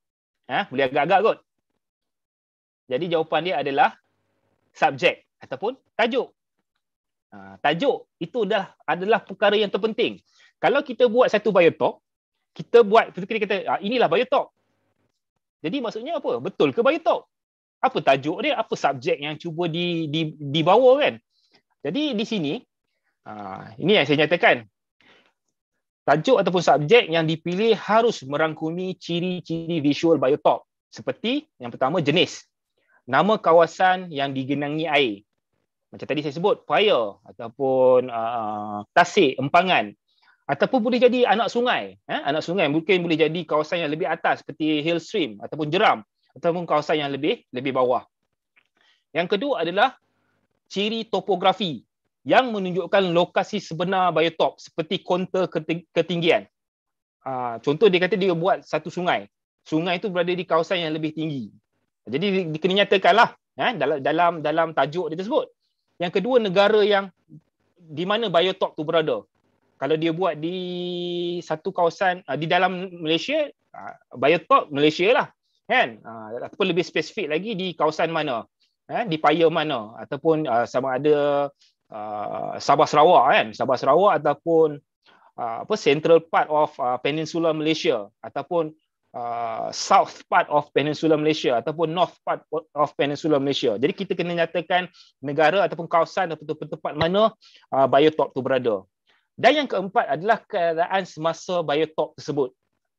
Ha, boleh agak-agak kot. Jadi jawapan dia adalah subjek ataupun tajuk. Ha, tajuk itu dah adalah perkara yang terpenting. Kalau kita buat satu biotop, kita buat, kita kata, ah, inilah biotop. Jadi maksudnya apa? Betul ke biotop? Apa tajuk dia? Apa subjek yang cuba di, di, dibawa kan? Jadi di sini, ha, ini yang saya nyatakan. Tajuk ataupun subjek yang dipilih harus merangkumi ciri-ciri visual biotop. Seperti yang pertama, jenis. Nama kawasan yang digenangi air macam tadi saya sebut Praia ataupun uh, uh, Tasik Empangan ataupun boleh jadi anak sungai eh? anak sungai mungkin boleh jadi kawasan yang lebih atas seperti hill stream ataupun jeram ataupun kawasan yang lebih lebih bawah yang kedua adalah ciri topografi yang menunjukkan lokasi sebenar biotop seperti kontur ketinggian uh, contoh dia kata dia buat satu sungai sungai itu berada di kawasan yang lebih tinggi jadi dikenyatakanlah eh, dalam dalam dalam tajuk dia tersebut yang kedua negara yang di mana biotop tu berada. Kalau dia buat di satu kawasan uh, di dalam Malaysia, uh, ah, biotop Malaysia lah. Kan? Uh, ataupun lebih spesifik lagi di kawasan mana? Eh, di paya mana? Ataupun uh, sama ada uh, Sabah Sarawak kan? Sabah Sarawak ataupun uh, apa Central Part of uh, Peninsula Malaysia ataupun Uh, south part of peninsula Malaysia ataupun north part of peninsula Malaysia. Jadi kita kena nyatakan negara ataupun kawasan ataupun tempat mana uh, biotop tu berada. Dan yang keempat adalah keadaan semasa biotop tersebut.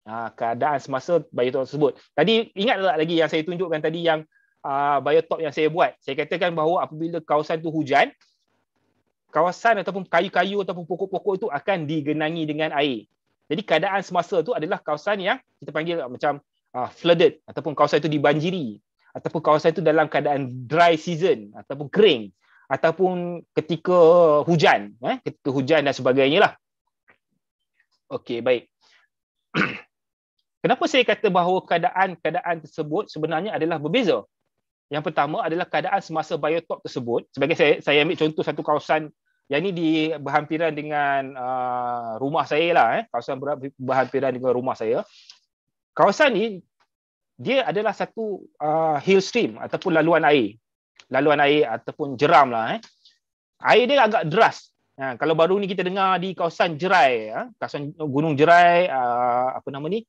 Uh, keadaan semasa biotop tersebut. Tadi ingat tak lagi yang saya tunjukkan tadi yang uh, biotop yang saya buat. Saya katakan bahawa apabila kawasan tu hujan, kawasan ataupun kayu-kayu ataupun pokok-pokok itu akan digenangi dengan air. Jadi keadaan semasa tu adalah kawasan yang kita panggil macam uh, flooded ataupun kawasan itu dibanjiri ataupun kawasan itu dalam keadaan dry season ataupun kering ataupun ketika hujan eh ketika hujan dan sebagainya lah. Okey baik. Kenapa saya kata bahawa keadaan-keadaan tersebut sebenarnya adalah berbeza? Yang pertama adalah keadaan semasa biotop tersebut. Sebagai saya saya ambil contoh satu kawasan yang ini di berhampiran dengan uh, rumah saya lah, eh. kawasan berhampiran dengan rumah saya. Kawasan ni dia adalah satu uh, hill stream ataupun laluan air, laluan air ataupun jeram lah. Eh. Air dia agak deras. Ha, kalau baru ni kita dengar di kawasan jerai, eh. kawasan gunung jerai uh, apa nama ni,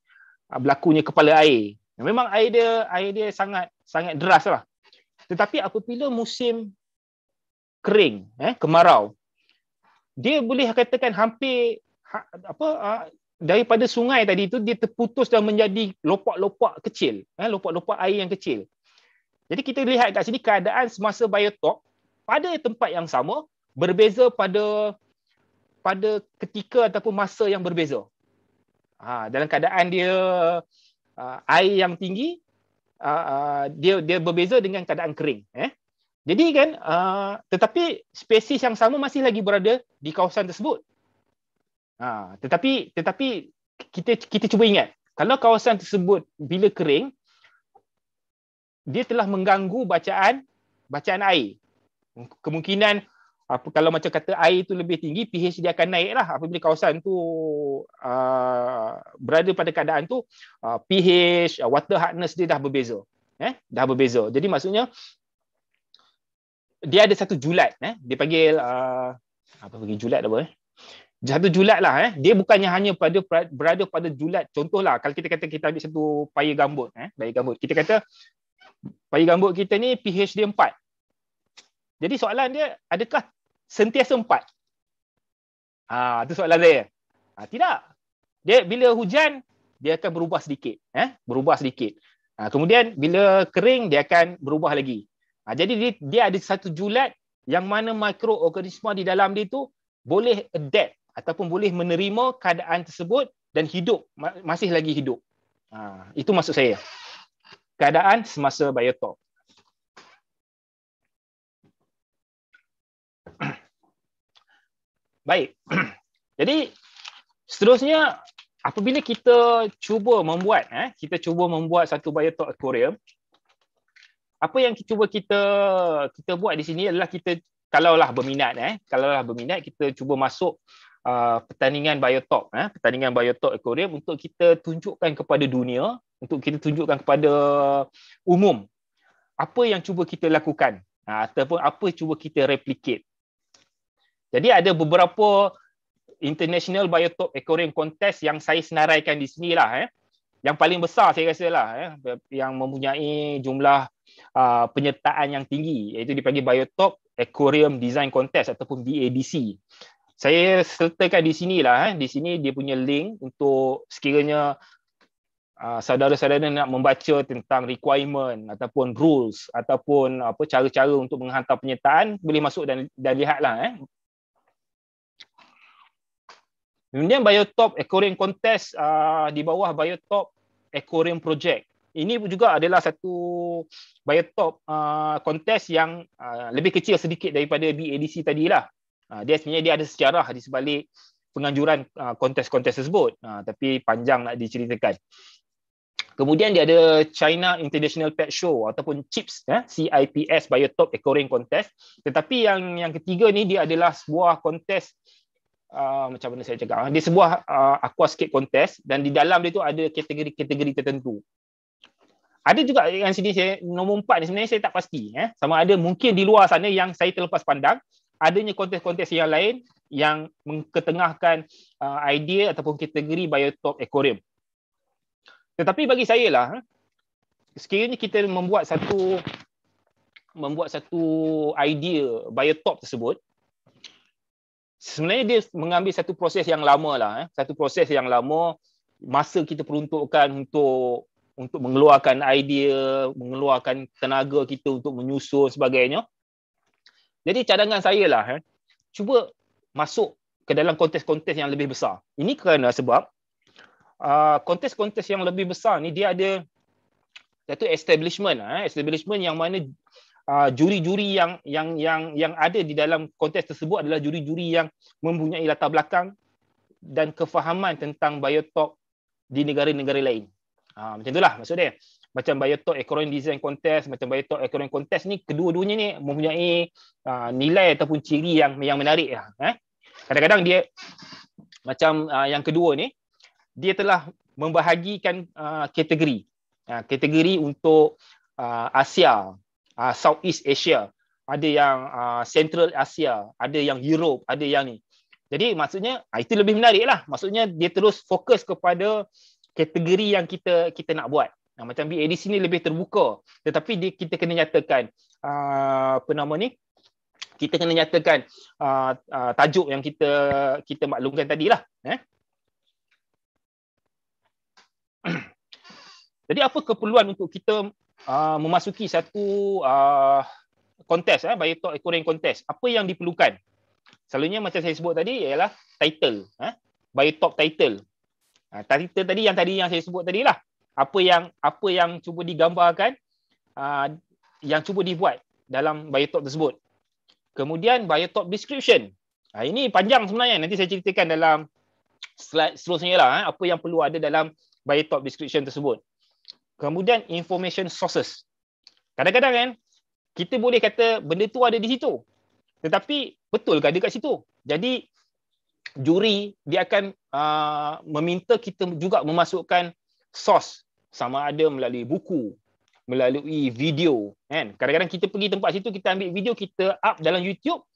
uh, berlakunya kepala air. Memang air dia air dia sangat sangat deras lah. Tetapi apabila musim kering, eh, kemarau, dia boleh katakan hampir ha, apa ha, daripada sungai tadi itu dia terputus dan menjadi lopak-lopak kecil eh, lopak-lopak air yang kecil jadi kita lihat kat sini keadaan semasa biotop pada tempat yang sama berbeza pada pada ketika ataupun masa yang berbeza ha, dalam keadaan dia uh, air yang tinggi uh, uh, dia dia berbeza dengan keadaan kering eh jadi kan, uh, tetapi spesies yang sama masih lagi berada di kawasan tersebut. Uh, tetapi tetapi kita kita cuba ingat, kalau kawasan tersebut bila kering, dia telah mengganggu bacaan bacaan air. Kemungkinan apa kalau macam kata air itu lebih tinggi pH dia akan naik lah. apabila kawasan tu uh, berada pada keadaan tu uh, pH uh, water hardness dia dah berbeza eh dah berbeza jadi maksudnya dia ada satu julat eh dia panggil uh, apa bagi julat apa eh satu julat lah eh dia bukannya hanya pada berada pada julat contohlah kalau kita kata kita ambil satu paya gambut eh paya gambut kita kata paya gambut kita ni pH dia 4 jadi soalan dia adakah sentiasa 4 ah ha, tu soalan dia. ha, tidak dia bila hujan dia akan berubah sedikit eh berubah sedikit ha, kemudian bila kering dia akan berubah lagi Ha, jadi dia, dia ada satu julat yang mana mikroorganisma di dalam dia tu boleh adapt ataupun boleh menerima keadaan tersebut dan hidup, masih lagi hidup. Ha, itu maksud saya. Keadaan semasa biotop. Baik. Jadi seterusnya apabila kita cuba membuat eh kita cuba membuat satu biotop aquarium apa yang cuba kita kita buat di sini adalah kita kalaulah berminat eh kalaulah berminat kita cuba masuk uh, pertandingan biotop eh pertandingan biotop aquarium untuk kita tunjukkan kepada dunia untuk kita tunjukkan kepada umum apa yang cuba kita lakukan ha, ataupun apa cuba kita replicate jadi ada beberapa international biotop aquarium contest yang saya senaraikan di sinilah eh yang paling besar saya rasa lah eh yang mempunyai jumlah uh, penyertaan yang tinggi iaitu dipanggil Biotop Aquarium Design Contest ataupun BADC. Saya sertakan di sinilah eh di sini dia punya link untuk sekiranya uh, saudara-saudara nak membaca tentang requirement ataupun rules ataupun apa cara-cara untuk menghantar penyertaan boleh masuk dan dan lah. eh. Kemudian Biotop Aquarium Contest uh, di bawah Biotop Aquarium Project ini juga adalah satu biotop uh, kontes yang uh, lebih kecil sedikit daripada BADC tadi lah. Uh, dia sebenarnya dia ada sejarah di sebalik penganjuran uh, kontes-kontes tersebut. Uh, tapi panjang nak diceritakan. Kemudian dia ada China International Pet Show ataupun CIPS, eh, CIPS Biotop Ecoring Contest. Tetapi yang yang ketiga ni dia adalah sebuah kontes uh, macam mana saya cakap. Ah, dia sebuah uh, aquascape contest dan di dalam dia tu ada kategori-kategori tertentu ada juga yang sini saya nombor empat ni sebenarnya saya tak pasti eh sama ada mungkin di luar sana yang saya terlepas pandang adanya konteks-konteks yang lain yang mengketengahkan uh, idea ataupun kategori biotop ekorium. tetapi bagi saya lah eh, sekiranya kita membuat satu membuat satu idea biotop tersebut sebenarnya dia mengambil satu proses yang lama lah eh. satu proses yang lama masa kita peruntukkan untuk untuk mengeluarkan idea, mengeluarkan tenaga kita untuk menyusun sebagainya. Jadi cadangan saya lah, eh, cuba masuk ke dalam kontes-kontes yang lebih besar. Ini kerana sebab uh, kontes-kontes yang lebih besar ni dia ada satu establishment, eh, establishment yang mana uh, juri-juri yang yang yang yang ada di dalam kontes tersebut adalah juri-juri yang mempunyai latar belakang dan kefahaman tentang biotok di negara-negara lain. Ha, macam itulah maksud dia. Macam Biotop Acronym Design Contest, macam Biotop Acronym Contest ni, kedua-duanya ni mempunyai uh, nilai ataupun ciri yang yang menarik. Lah, eh. Kadang-kadang dia, macam uh, yang kedua ni, dia telah membahagikan uh, kategori. Uh, kategori untuk uh, Asia, uh, Southeast Asia, ada yang uh, Central Asia, ada yang Europe, ada yang ni. Jadi maksudnya, itu lebih menarik lah. Maksudnya dia terus fokus kepada kategori yang kita kita nak buat. Nah, macam BADC ni lebih terbuka. Tetapi dia, kita kena nyatakan uh, apa nama ni? Kita kena nyatakan uh, uh, tajuk yang kita kita maklumkan tadilah. Eh? Jadi apa keperluan untuk kita uh, memasuki satu uh, kontes, eh, Biotalk Ecoring kontes? Apa yang diperlukan? Selalunya macam saya sebut tadi ialah title. Eh? Biotalk title cerita ha, tadi yang tadi yang saya sebut tadi lah apa yang apa yang cuba digambarkan uh, yang cuba dibuat dalam biotop tersebut kemudian biotop description uh, ini panjang sebenarnya nanti saya ceritakan dalam slide seterusnya lah eh, apa yang perlu ada dalam biotop description tersebut kemudian information sources kadang-kadang kan kita boleh kata benda tu ada di situ tetapi betul ke ada kat situ jadi juri dia akan uh, meminta kita juga memasukkan sos sama ada melalui buku melalui video kan kadang-kadang kita pergi tempat situ kita ambil video kita up dalam YouTube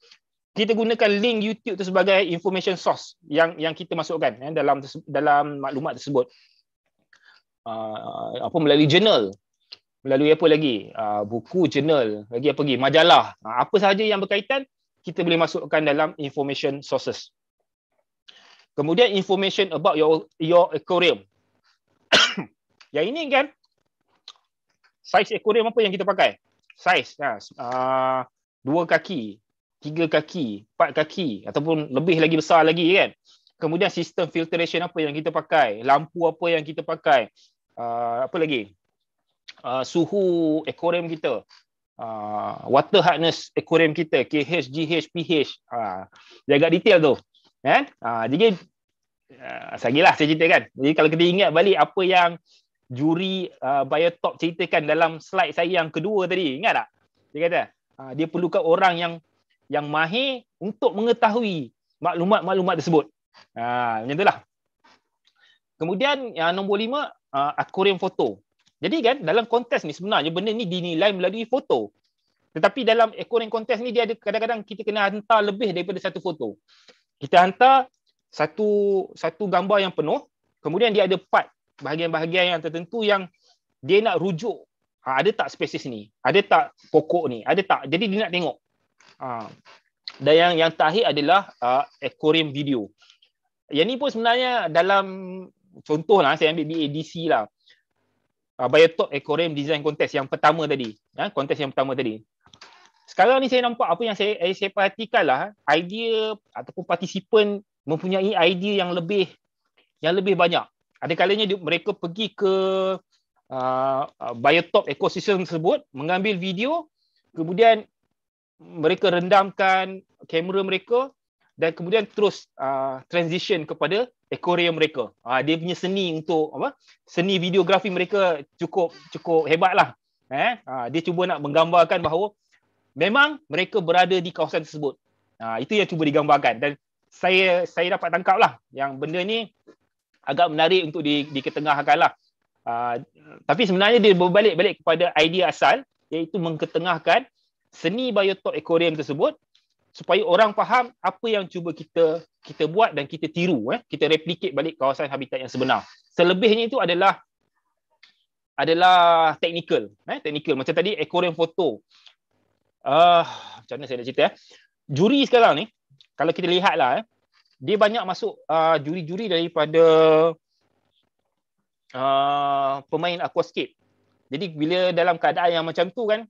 kita gunakan link YouTube tu sebagai information source yang yang kita masukkan kan, dalam dalam maklumat tersebut uh, apa melalui jurnal, melalui apa lagi uh, buku jurnal lagi apa lagi majalah uh, apa sahaja yang berkaitan kita boleh masukkan dalam information sources Kemudian information about your your aquarium. yang ini kan size aquarium apa yang kita pakai? Size ya, uh, dua kaki, tiga kaki, empat kaki ataupun lebih lagi besar lagi kan. Kemudian sistem filtration apa yang kita pakai, lampu apa yang kita pakai, uh, apa lagi? Uh, suhu aquarium kita, uh, water hardness aquarium kita, KH, GH, pH, uh, jaga detail tu. Kan? Ha, jadi uh, ya, sagilah saya ceritakan. Jadi kalau kita ingat balik apa yang juri uh, biotop ceritakan dalam slide saya yang kedua tadi, ingat tak? Dia kata, uh, dia perlukan orang yang yang mahir untuk mengetahui maklumat-maklumat tersebut. Ha, uh, macam itulah. Kemudian yang nombor lima, uh, akuarium foto. Jadi kan dalam kontes ni sebenarnya benda ni dinilai melalui foto. Tetapi dalam ekoran kontes ni dia ada kadang-kadang kita kena hantar lebih daripada satu foto kita hantar satu satu gambar yang penuh kemudian dia ada part bahagian-bahagian yang tertentu yang dia nak rujuk ha, ada tak spesies ni ada tak pokok ni ada tak jadi dia nak tengok ha. dan yang yang terakhir adalah uh, aquarium video yang ni pun sebenarnya dalam contoh lah saya ambil BADC lah uh, ha, Biotop Aquarium Design Contest yang pertama tadi ya, ha, kontes yang pertama tadi sekarang ni saya nampak apa yang saya eh, saya perhatikan lah eh. idea ataupun partisipan mempunyai idea yang lebih yang lebih banyak. Ada kalanya mereka pergi ke uh, uh, biotop ekosistem tersebut, mengambil video, kemudian mereka rendamkan kamera mereka dan kemudian terus uh, transition kepada ekorium mereka. Uh, dia punya seni untuk apa? Seni videografi mereka cukup cukup hebatlah. Eh? Uh, dia cuba nak menggambarkan bahawa memang mereka berada di kawasan tersebut. Ha, itu yang cuba digambarkan dan saya saya dapat tangkap lah yang benda ni agak menarik untuk di, diketengahkan lah. Uh, tapi sebenarnya dia berbalik-balik kepada idea asal iaitu mengketengahkan seni biotop aquarium tersebut supaya orang faham apa yang cuba kita kita buat dan kita tiru eh kita replicate balik kawasan habitat yang sebenar. Selebihnya itu adalah adalah technical eh technical macam tadi aquarium foto uh, macam mana saya nak cerita eh. Juri sekarang ni, kalau kita lihat lah eh, dia banyak masuk uh, juri-juri daripada uh, pemain aquascape. Jadi bila dalam keadaan yang macam tu kan,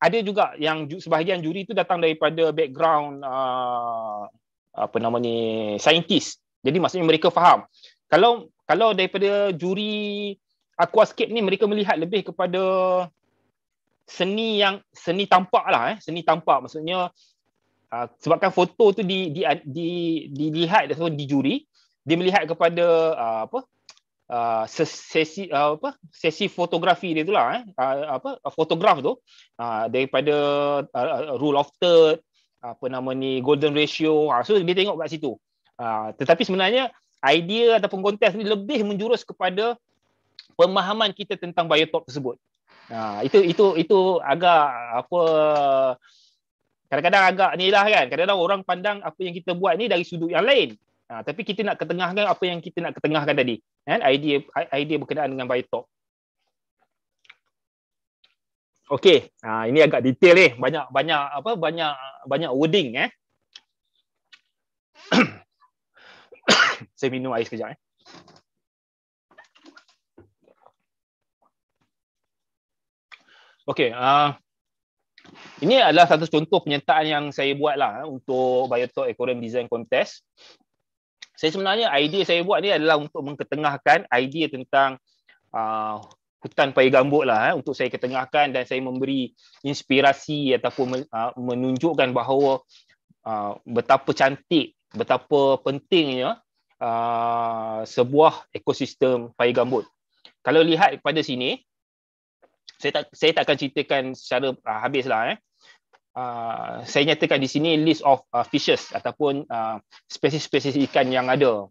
ada juga yang sebahagian juri tu datang daripada background uh, apa nama ni saintis. Jadi maksudnya mereka faham. Kalau kalau daripada juri aquascape ni mereka melihat lebih kepada seni yang seni tampak lah eh seni tampak maksudnya uh, sebabkan foto tu di di di dilihat di ataupun dijuri dia melihat kepada uh, apa uh, sesi uh, apa sesi fotografi dia itulah eh uh, apa fotograf tu uh, daripada uh, rule of third apa nama ni golden ratio uh, so dia tengok kat situ uh, tetapi sebenarnya idea ataupun kontes ni lebih menjurus kepada pemahaman kita tentang biotop tersebut Ha, itu itu itu agak apa kadang-kadang agak nilah kan. Kadang-kadang orang pandang apa yang kita buat ni dari sudut yang lain. Ha, tapi kita nak ketengahkan apa yang kita nak ketengahkan tadi. Kan? Idea idea berkenaan dengan by talk. Okey, ha, ini agak detail eh. Banyak banyak apa banyak banyak wording eh. Saya minum air sekejap eh. Okey, uh, ini adalah satu contoh penyertaan yang saya buat lah ah, untuk Biotalk Aquarium Design Contest. Saya sebenarnya idea saya buat ni adalah untuk mengketengahkan idea tentang uh, hutan paya gambut lah eh, untuk saya ketengahkan dan saya memberi inspirasi ataupun uh, menunjukkan bahawa uh, betapa cantik, betapa pentingnya uh, sebuah ekosistem paya gambut. Kalau lihat pada sini, saya tak saya tak akan ceritakan secara uh, habislah eh. Uh, saya nyatakan di sini list of uh, fishes ataupun uh, spesies-spesies ikan yang ada.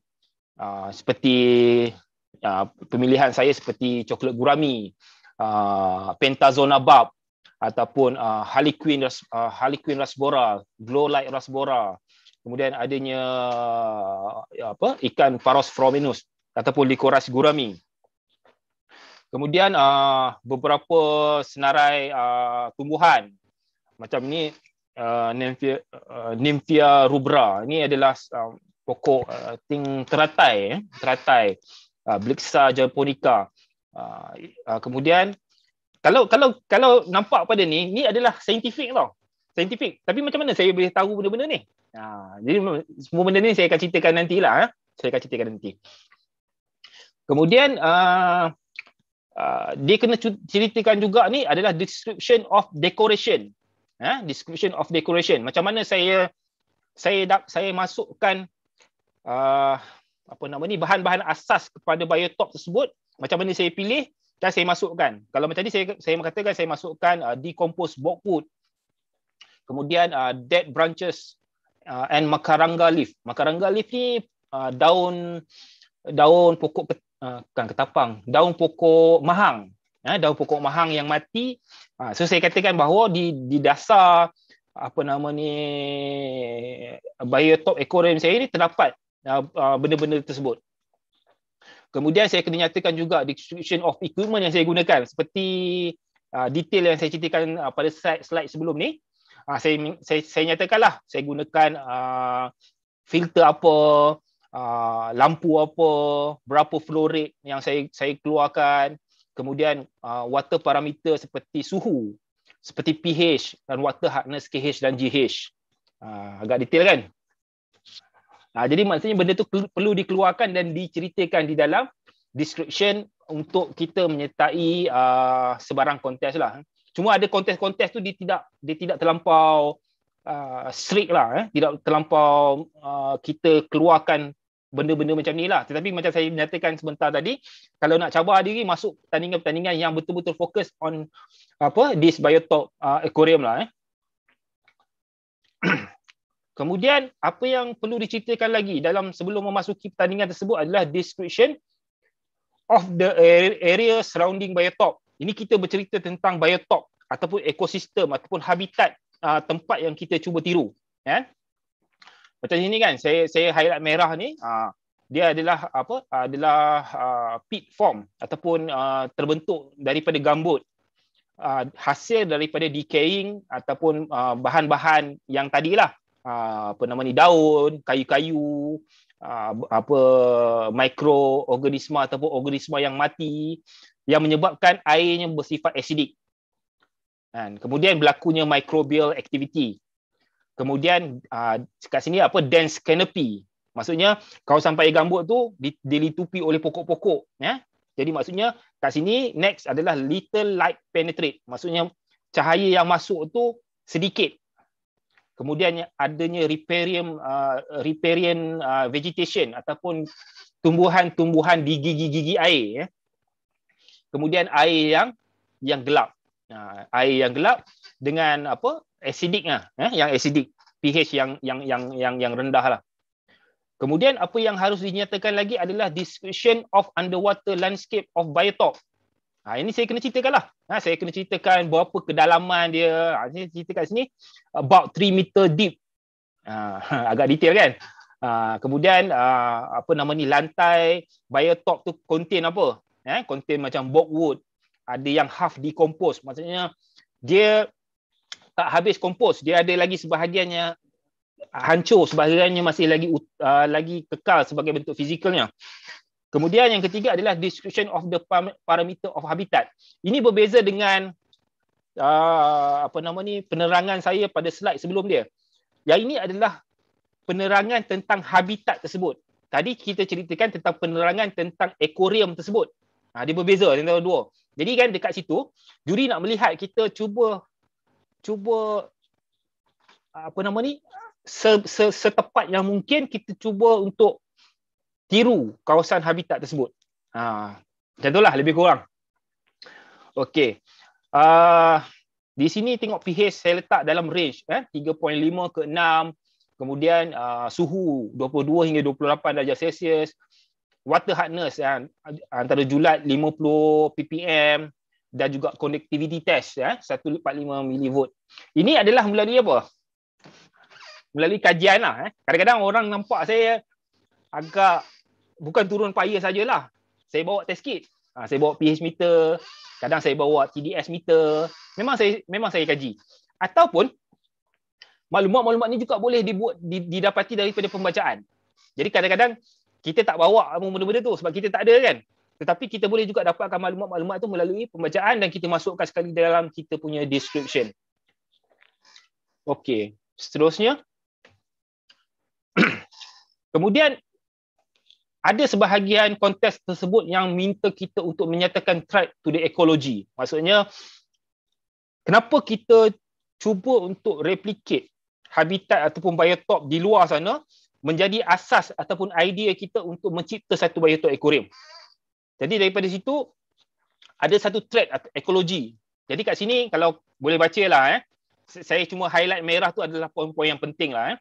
Uh, seperti uh, pemilihan saya seperti coklat gurami, uh, pentazona barb ataupun uh, harlequin ras, uh, harlequin rasbora, glow light rasbora. Kemudian adanya uh, apa ikan paros frominus ataupun licorice gurami. Kemudian uh, beberapa senarai uh, tumbuhan macam ni uh, nymphia, uh, nymphia rubra. Ini adalah um, pokok uh, ting teratai, eh? teratai uh, Blixa japonica. Uh, uh, kemudian kalau kalau kalau nampak pada ni, ni adalah saintifik tau. Saintifik. Tapi macam mana saya boleh tahu benda-benda ni? Uh, jadi semua benda ni saya akan ceritakan nantilah. Eh? Saya akan ceritakan nanti. Kemudian uh, Ah, dia kena ceritakan juga ni adalah description of decoration eh description of decoration macam mana saya saya dap, saya masukkan uh, apa nama ni bahan-bahan asas kepada biotop tersebut macam mana saya pilih dan saya masukkan kalau macam ni saya saya mengatakan saya masukkan uh, ah, decomposed boxwood kemudian uh, dead branches uh, and makarangga leaf makarangga leaf ni uh, daun daun pokok Ah, bukan ketapang, daun pokok mahang. Ya, daun pokok mahang yang mati. Ha, so saya katakan bahawa di di dasar apa nama ni biotop ekorium saya ini terdapat uh, benda-benda tersebut. Kemudian saya kena nyatakan juga description of equipment yang saya gunakan seperti uh, detail yang saya ceritakan uh, pada slide, slide sebelum ni. Uh, saya, saya saya nyatakanlah saya gunakan uh, filter apa, Ah, lampu apa, berapa flow rate yang saya saya keluarkan, kemudian uh, water parameter seperti suhu, seperti pH dan water hardness KH dan GH. Uh, ah, agak detail kan? Uh, jadi maksudnya benda tu perlu dikeluarkan dan diceritakan di dalam description untuk kita menyertai uh, sebarang kontes lah. Cuma ada kontes-kontes tu dia tidak dia tidak terlampau uh, strict lah, eh. tidak terlampau uh, kita keluarkan benda-benda macam ni lah. Tetapi macam saya nyatakan sebentar tadi, kalau nak cabar diri masuk pertandingan-pertandingan yang betul-betul fokus on apa this biotop uh, aquarium lah. Eh. Kemudian apa yang perlu diceritakan lagi dalam sebelum memasuki pertandingan tersebut adalah description of the area surrounding biotop. Ini kita bercerita tentang biotop ataupun ekosistem ataupun habitat uh, tempat yang kita cuba tiru. Ya. Macam ini kan saya saya highlight merah ni uh, dia adalah apa adalah uh, peat form ataupun uh, terbentuk daripada gambut uh, hasil daripada decaying ataupun uh, bahan-bahan yang tadilah uh, apa nama ni daun, kayu-kayu uh, apa mikroorganisma ataupun organisma yang mati yang menyebabkan airnya bersifat asidik Dan kemudian berlakunya microbial activity kemudian uh, kat sini apa dense canopy maksudnya kawasan paya gambut tu dilitupi oleh pokok-pokok ya jadi maksudnya kat sini next adalah little light penetrate maksudnya cahaya yang masuk tu sedikit Kemudian adanya ah, riparian uh, ah, riparian uh, vegetation ataupun tumbuhan-tumbuhan di gigi-gigi air ya kemudian air yang yang gelap uh, air yang gelap dengan apa acidic lah, eh, yang asidik, pH yang yang yang yang yang rendah lah. Kemudian apa yang harus dinyatakan lagi adalah description of underwater landscape of biotop. Ha, ini saya kena ceritakan lah. Ha, saya kena ceritakan berapa kedalaman dia. Ha, saya ceritakan kat sini about 3 meter deep. Ha, agak detail kan? Ha, kemudian ha, apa nama ni lantai biotop tu contain apa? Eh, contain macam bogwood. Ada yang half decomposed. Maksudnya dia tak habis kompos dia ada lagi sebahagiannya hancur sebahagiannya masih lagi uh, lagi kekal sebagai bentuk fizikalnya kemudian yang ketiga adalah description of the parameter of habitat ini berbeza dengan uh, apa nama ni penerangan saya pada slide sebelum dia yang ini adalah penerangan tentang habitat tersebut tadi kita ceritakan tentang penerangan tentang ekorium tersebut ha, dia berbeza antara dua jadi kan dekat situ juri nak melihat kita cuba cuba apa nama ni setepat yang mungkin kita cuba untuk tiru kawasan habitat tersebut. Ha, macam itulah lebih kurang. Okey. Uh, di sini tengok pH saya letak dalam range eh 3.5 ke 6 kemudian uh, suhu 22 hingga 28 darjah Celsius water hardness kan antara julat 50 ppm dan juga connectivity test ya 145 millivolt. Ini adalah melalui apa? Melalui kajian lah. Eh. Kadang-kadang orang nampak saya agak bukan turun payah sajalah. Saya bawa test kit. Ha, saya bawa pH meter. Kadang saya bawa TDS meter. Memang saya memang saya kaji. Ataupun maklumat-maklumat ni juga boleh dibuat didapati daripada pembacaan. Jadi kadang-kadang kita tak bawa benda-benda tu sebab kita tak ada kan tetapi kita boleh juga dapatkan maklumat-maklumat itu melalui pembacaan dan kita masukkan sekali dalam kita punya description. Okey, seterusnya. Kemudian, ada sebahagian kontes tersebut yang minta kita untuk menyatakan threat to the ecology. Maksudnya, kenapa kita cuba untuk replicate habitat ataupun biotop di luar sana menjadi asas ataupun idea kita untuk mencipta satu biotop ekorium. Jadi daripada situ ada satu threat ekologi. Jadi kat sini kalau boleh baca lah eh. Saya cuma highlight merah tu adalah poin-poin yang penting lah eh.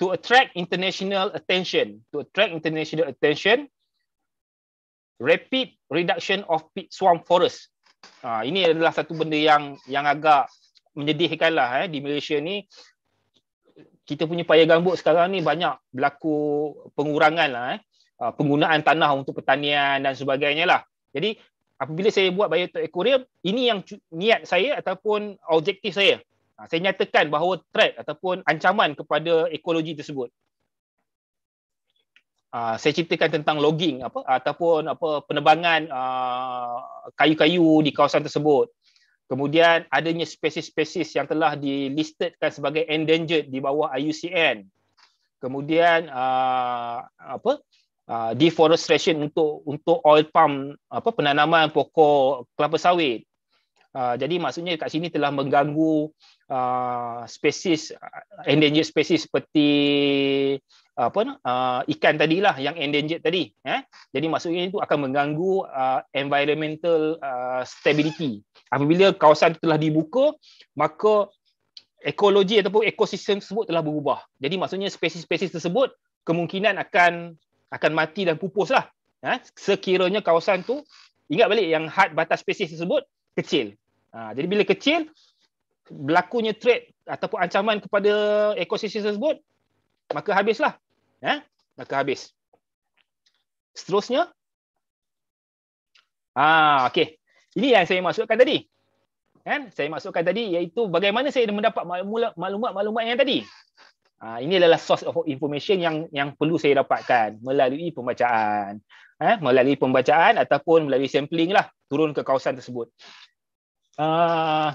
To attract international attention. To attract international attention. Rapid reduction of peat swamp forest. Ha, ini adalah satu benda yang yang agak menyedihkan lah eh, di Malaysia ni. Kita punya paya gambut sekarang ni banyak berlaku pengurangan lah eh. Uh, penggunaan tanah untuk pertanian dan sebagainya lah. Jadi apabila saya buat biotech aquarium, ini yang niat saya ataupun objektif saya. Ha, saya nyatakan bahawa threat ataupun ancaman kepada ekologi tersebut. Ha, saya ceritakan tentang logging apa ataupun apa penebangan ha, kayu-kayu di kawasan tersebut. Kemudian adanya spesies-spesies yang telah dilistedkan sebagai endangered di bawah IUCN. Kemudian apa Ah, deforestation untuk untuk oil palm apa penanaman pokok kelapa sawit. Uh, jadi maksudnya kat sini telah mengganggu uh, spesies uh, endangered species seperti apa uh, ikan tadilah yang endangered tadi eh jadi maksudnya itu akan mengganggu uh, environmental uh, stability apabila kawasan telah dibuka maka ekologi ataupun ekosistem tersebut telah berubah jadi maksudnya spesies-spesies tersebut kemungkinan akan akan mati dan pupus lah. Ha? Sekiranya kawasan tu, ingat balik yang had batas spesies tersebut, kecil. Ha, jadi bila kecil, berlakunya threat ataupun ancaman kepada ekosistem tersebut, maka habislah. Ya? Ha? Maka habis. Seterusnya, ah, ha, okay. ini yang saya masukkan tadi. Kan? Saya masukkan tadi iaitu bagaimana saya mendapat maklumat-maklumat yang tadi. Ha, ini adalah source of information yang yang perlu saya dapatkan melalui pembacaan. Eh, melalui pembacaan ataupun melalui sampling lah turun ke kawasan tersebut. Uh,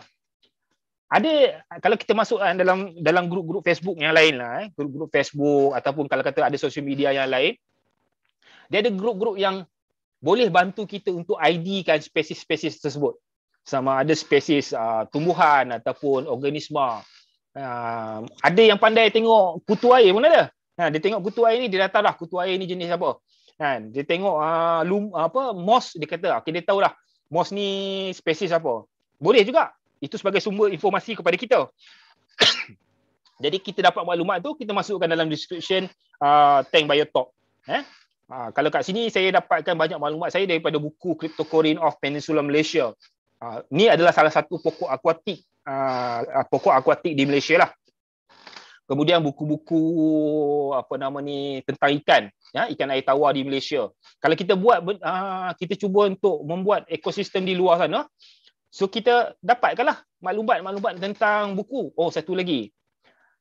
ada kalau kita masuk eh, dalam dalam grup-grup Facebook yang lain lah, eh, grup-grup Facebook ataupun kalau kata ada social media yang lain, dia ada grup-grup yang boleh bantu kita untuk ID-kan spesies-spesies tersebut. Sama ada spesies uh, tumbuhan ataupun organisma. Ah, ada yang pandai tengok kutu air pun ada. Ha, dia tengok kutu air ni, dia dah tahu lah kutu air ni jenis apa. Ha, dia tengok uh, lum, apa moss, dia kata, ah, okay, dia tahu lah moss ni spesies apa. Boleh juga. Itu sebagai sumber informasi kepada kita. Jadi kita dapat maklumat tu, kita masukkan dalam description uh, tank biotop. Eh? Ha, kalau kat sini saya dapatkan banyak maklumat saya daripada buku Cryptocurrency of Peninsula Malaysia Ah, ni adalah salah satu pokok akuatik uh, pokok akuatik di Malaysia lah. Kemudian buku-buku apa nama ni tentang ikan, ya, ikan air tawar di Malaysia. Kalau kita buat uh, kita cuba untuk membuat ekosistem di luar sana, so kita dapatkanlah maklumat-maklumat tentang buku. Oh, satu lagi.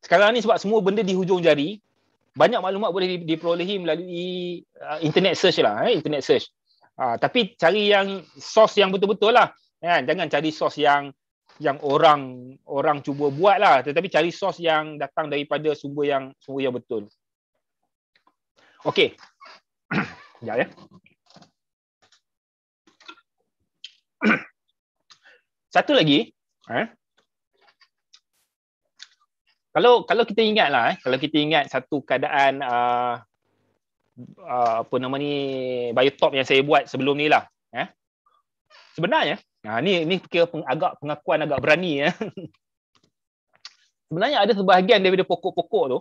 Sekarang ni sebab semua benda di hujung jari, banyak maklumat boleh diperolehi melalui uh, internet search lah, eh, internet search. Uh, tapi cari yang source yang betul-betul lah kan jangan cari sos yang yang orang orang cuba buat lah tetapi cari sos yang datang daripada sumber yang sumber yang betul okey ya ya satu lagi eh? kalau kalau kita ingatlah eh? kalau kita ingat satu keadaan uh, uh, apa nama ni biotop yang saya buat sebelum ni lah eh? sebenarnya Ha, ni ni kira peng, agak pengakuan agak berani ya. Sebenarnya ada sebahagian daripada pokok-pokok tu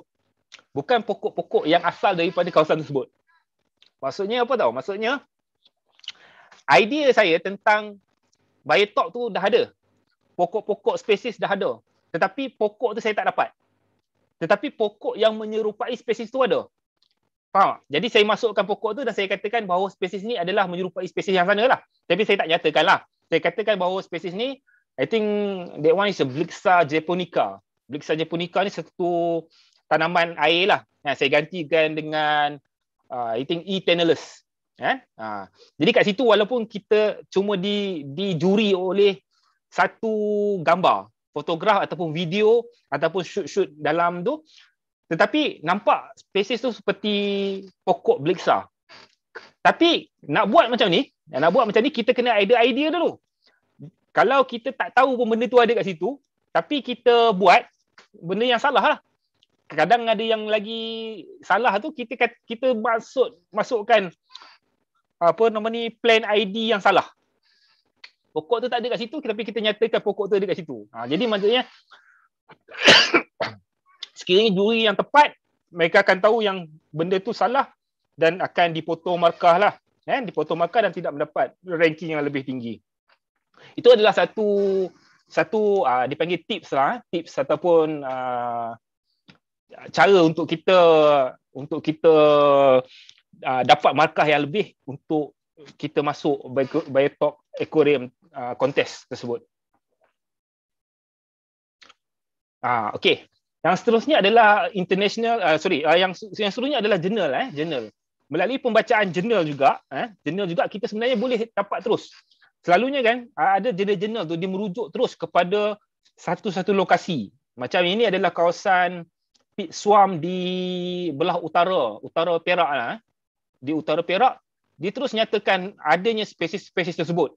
bukan pokok-pokok yang asal daripada kawasan tersebut. Maksudnya apa tahu? Maksudnya idea saya tentang biotop tu dah ada. Pokok-pokok spesies dah ada. Tetapi pokok tu saya tak dapat. Tetapi pokok yang menyerupai spesies tu ada. Faham? Tak? Jadi saya masukkan pokok tu dan saya katakan bahawa spesies ni adalah menyerupai spesies yang sana lah. Tapi saya tak nyatakan lah saya katakan bahawa spesies ni I think that one is a Blixa japonica. Blixa japonica ni satu tanaman air lah. Ya, saya gantikan dengan uh, I think E. tenellus. Ya? Ha? Uh, ha. jadi kat situ walaupun kita cuma di dijuri oleh satu gambar, fotograf ataupun video ataupun shoot-shoot dalam tu tetapi nampak spesies tu seperti pokok Blixa. Tapi nak buat macam ni, eh, nak buat macam ni kita kena idea idea dulu. Kalau kita tak tahu pun benda tu ada kat situ, tapi kita buat benda yang salah lah. Kadang ada yang lagi salah tu kita kita masuk masukkan apa nama ni plan ID yang salah. Pokok tu tak ada kat situ tapi kita nyatakan pokok tu ada kat situ. Ha, jadi maksudnya sekiranya juri yang tepat mereka akan tahu yang benda tu salah dan akan dipotong markah lah. Eh, dipotong markah dan tidak mendapat ranking yang lebih tinggi. Itu adalah satu satu uh, dipanggil tips lah, eh. tips ataupun uh, cara untuk kita untuk kita uh, dapat markah yang lebih untuk kita masuk top aquarium kontes uh, tersebut. Ah, okay. Yang seterusnya adalah international, uh, sorry, uh, yang yang seterusnya adalah journal, eh, journal melalui pembacaan jurnal juga eh jurnal juga kita sebenarnya boleh dapat terus selalunya kan ada jurnal-jurnal tu dia merujuk terus kepada satu-satu lokasi macam ini adalah kawasan pit suam di belah utara utara Perak lah eh. di utara Perak dia terus nyatakan adanya spesies-spesies tersebut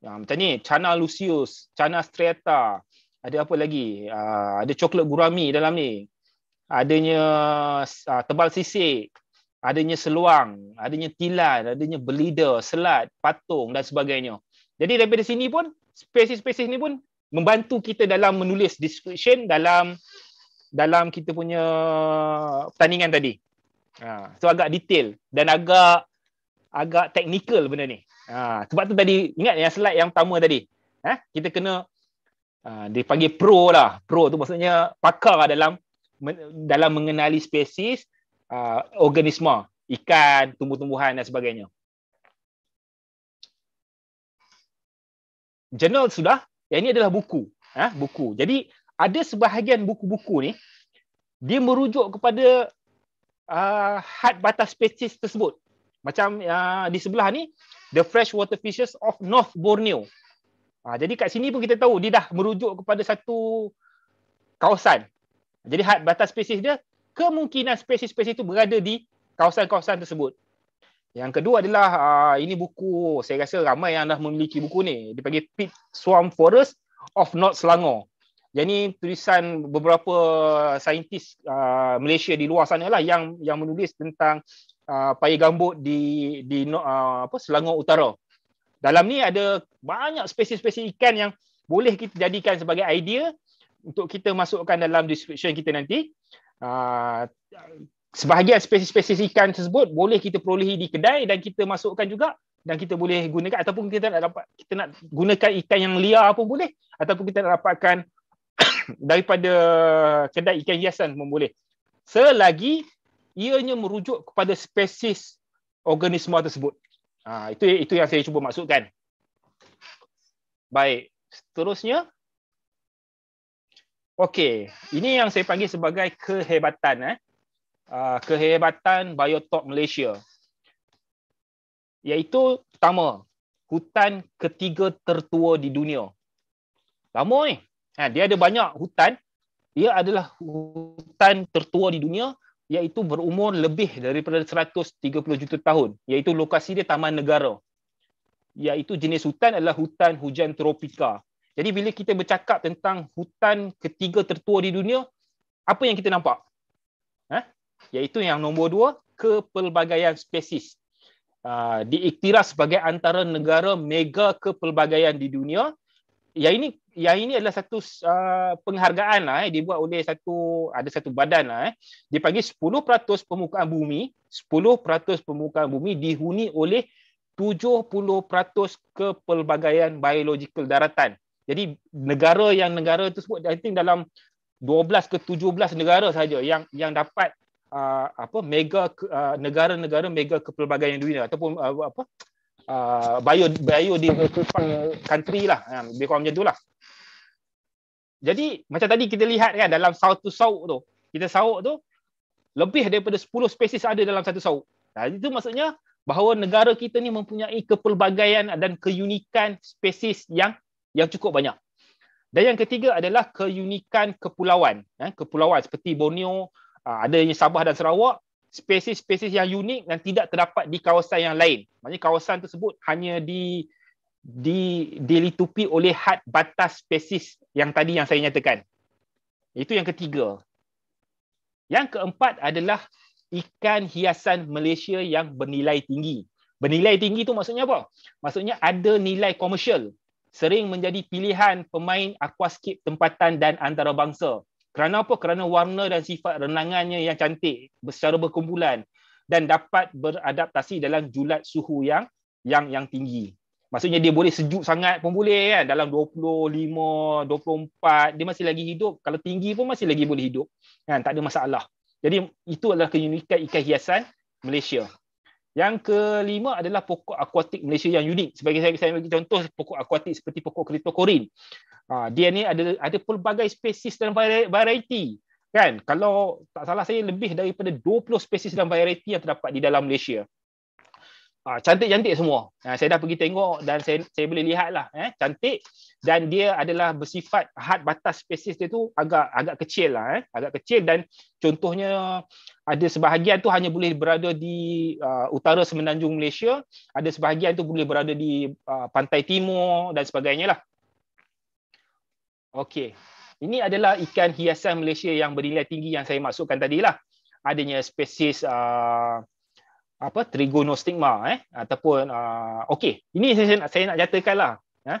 ya, macam ni Chana lucius Chana striata ada apa lagi ha, ada coklat gurami dalam ni adanya ha, tebal sisik adanya seluang, adanya tilan, adanya belida, selat, patung dan sebagainya. Jadi daripada sini pun spesies-spesies ni pun membantu kita dalam menulis description dalam dalam kita punya pertandingan tadi. Ha, so agak detail dan agak agak teknikal benda ni. Ha, sebab tu tadi ingat yang slide yang pertama tadi. Ha, kita kena ha, dipanggil pro lah. Pro tu maksudnya pakar dalam dalam mengenali spesies uh, organisma ikan, tumbuh-tumbuhan dan sebagainya. Jurnal sudah, yang ini adalah buku, ha, buku. Jadi ada sebahagian buku-buku ni dia merujuk kepada uh, had batas spesies tersebut. Macam uh, di sebelah ni The Freshwater Fishes of North Borneo. Ha, jadi kat sini pun kita tahu dia dah merujuk kepada satu kawasan. Jadi had batas spesies dia kemungkinan spesies-spesies itu berada di kawasan-kawasan tersebut. Yang kedua adalah uh, ini buku saya rasa ramai yang dah memiliki buku ni dipanggil Pit Swamp Forest of North Selangor. Jadi tulisan beberapa saintis uh, Malaysia di luar sana lah yang yang menulis tentang uh, ah, paya gambut di di uh, apa Selangor Utara. Dalam ni ada banyak spesies-spesies ikan yang boleh kita jadikan sebagai idea untuk kita masukkan dalam description kita nanti. Ah, sebahagian spesies-spesies ikan tersebut boleh kita perolehi di kedai dan kita masukkan juga dan kita boleh gunakan ataupun kita nak dapat kita nak gunakan ikan yang liar pun boleh ataupun kita nak dapatkan daripada kedai ikan hiasan pun boleh selagi ianya merujuk kepada spesies organisma tersebut. Ha, itu itu yang saya cuba maksudkan. Baik, seterusnya Okey, ini yang saya panggil sebagai kehebatan eh. Ah, kehebatan biotop Malaysia. yaitu pertama, hutan ketiga tertua di dunia. Lama ni. Eh. Ha, dia ada banyak hutan. Ia adalah hutan tertua di dunia iaitu berumur lebih daripada 130 juta tahun. Iaitu lokasi dia taman negara. Iaitu jenis hutan adalah hutan hujan tropika. Jadi bila kita bercakap tentang hutan ketiga tertua di dunia, apa yang kita nampak? Eh? Iaitu yang nombor dua, kepelbagaian spesies. Uh, diiktiraf sebagai antara negara mega kepelbagaian di dunia. Yang ini yang ini adalah satu uh, penghargaan lah, eh, dibuat oleh satu ada satu badan lah, eh. Dipanggil 10% permukaan bumi, 10% permukaan bumi dihuni oleh 70% kepelbagaian biological daratan. Jadi negara yang negara tersebut I think dalam 12 ke 17 negara saja yang yang dapat uh, apa mega uh, negara-negara mega kepelbagaian dunia ataupun uh, apa uh, bio bio di country lah ya, lebih kurang macam itulah. Jadi macam tadi kita lihat kan dalam sauk tu sauk tu kita sauk tu lebih daripada 10 spesies ada dalam satu sauk. Nah, itu maksudnya bahawa negara kita ni mempunyai kepelbagaian dan keunikan spesies yang yang cukup banyak. Dan yang ketiga adalah keunikan kepulauan. Eh, kepulauan seperti Borneo, ah, ada yang Sabah dan Sarawak, spesies-spesies yang unik dan tidak terdapat di kawasan yang lain. Maksudnya kawasan tersebut hanya di di dilitupi oleh had batas spesies yang tadi yang saya nyatakan. Itu yang ketiga. Yang keempat adalah ikan hiasan Malaysia yang bernilai tinggi. Bernilai tinggi itu maksudnya apa? Maksudnya ada nilai komersial sering menjadi pilihan pemain aquascape tempatan dan antarabangsa. Kerana apa? Kerana warna dan sifat renangannya yang cantik secara berkumpulan dan dapat beradaptasi dalam julat suhu yang yang yang tinggi. Maksudnya dia boleh sejuk sangat pun boleh kan dalam 25, 24 dia masih lagi hidup. Kalau tinggi pun masih lagi boleh hidup. Kan tak ada masalah. Jadi itu adalah keunikan ikan hiasan Malaysia. Yang kelima adalah pokok akuatik Malaysia yang unik. Sebagai saya, saya bagi contoh pokok akuatik seperti pokok kritokorin. Ha, dia ni ada ada pelbagai spesies dan variety. Kan? Kalau tak salah saya lebih daripada 20 spesies dan variety yang terdapat di dalam Malaysia. Ha, cantik-cantik semua. Ha, saya dah pergi tengok dan saya, saya boleh lihat lah. Eh? Cantik dan dia adalah bersifat had batas spesies dia tu agak agak kecil lah. Eh? Agak kecil dan contohnya ada sebahagian tu hanya boleh berada di uh, utara semenanjung Malaysia, ada sebahagian tu boleh berada di uh, pantai timur dan sebagainya lah. Okey. Ini adalah ikan hiasan Malaysia yang bernilai tinggi yang saya masukkan tadi lah. Adanya spesies uh, apa Trigonostigma eh ataupun uh, okey, ini saya, nak saya nak nyatakanlah. Ya. Eh.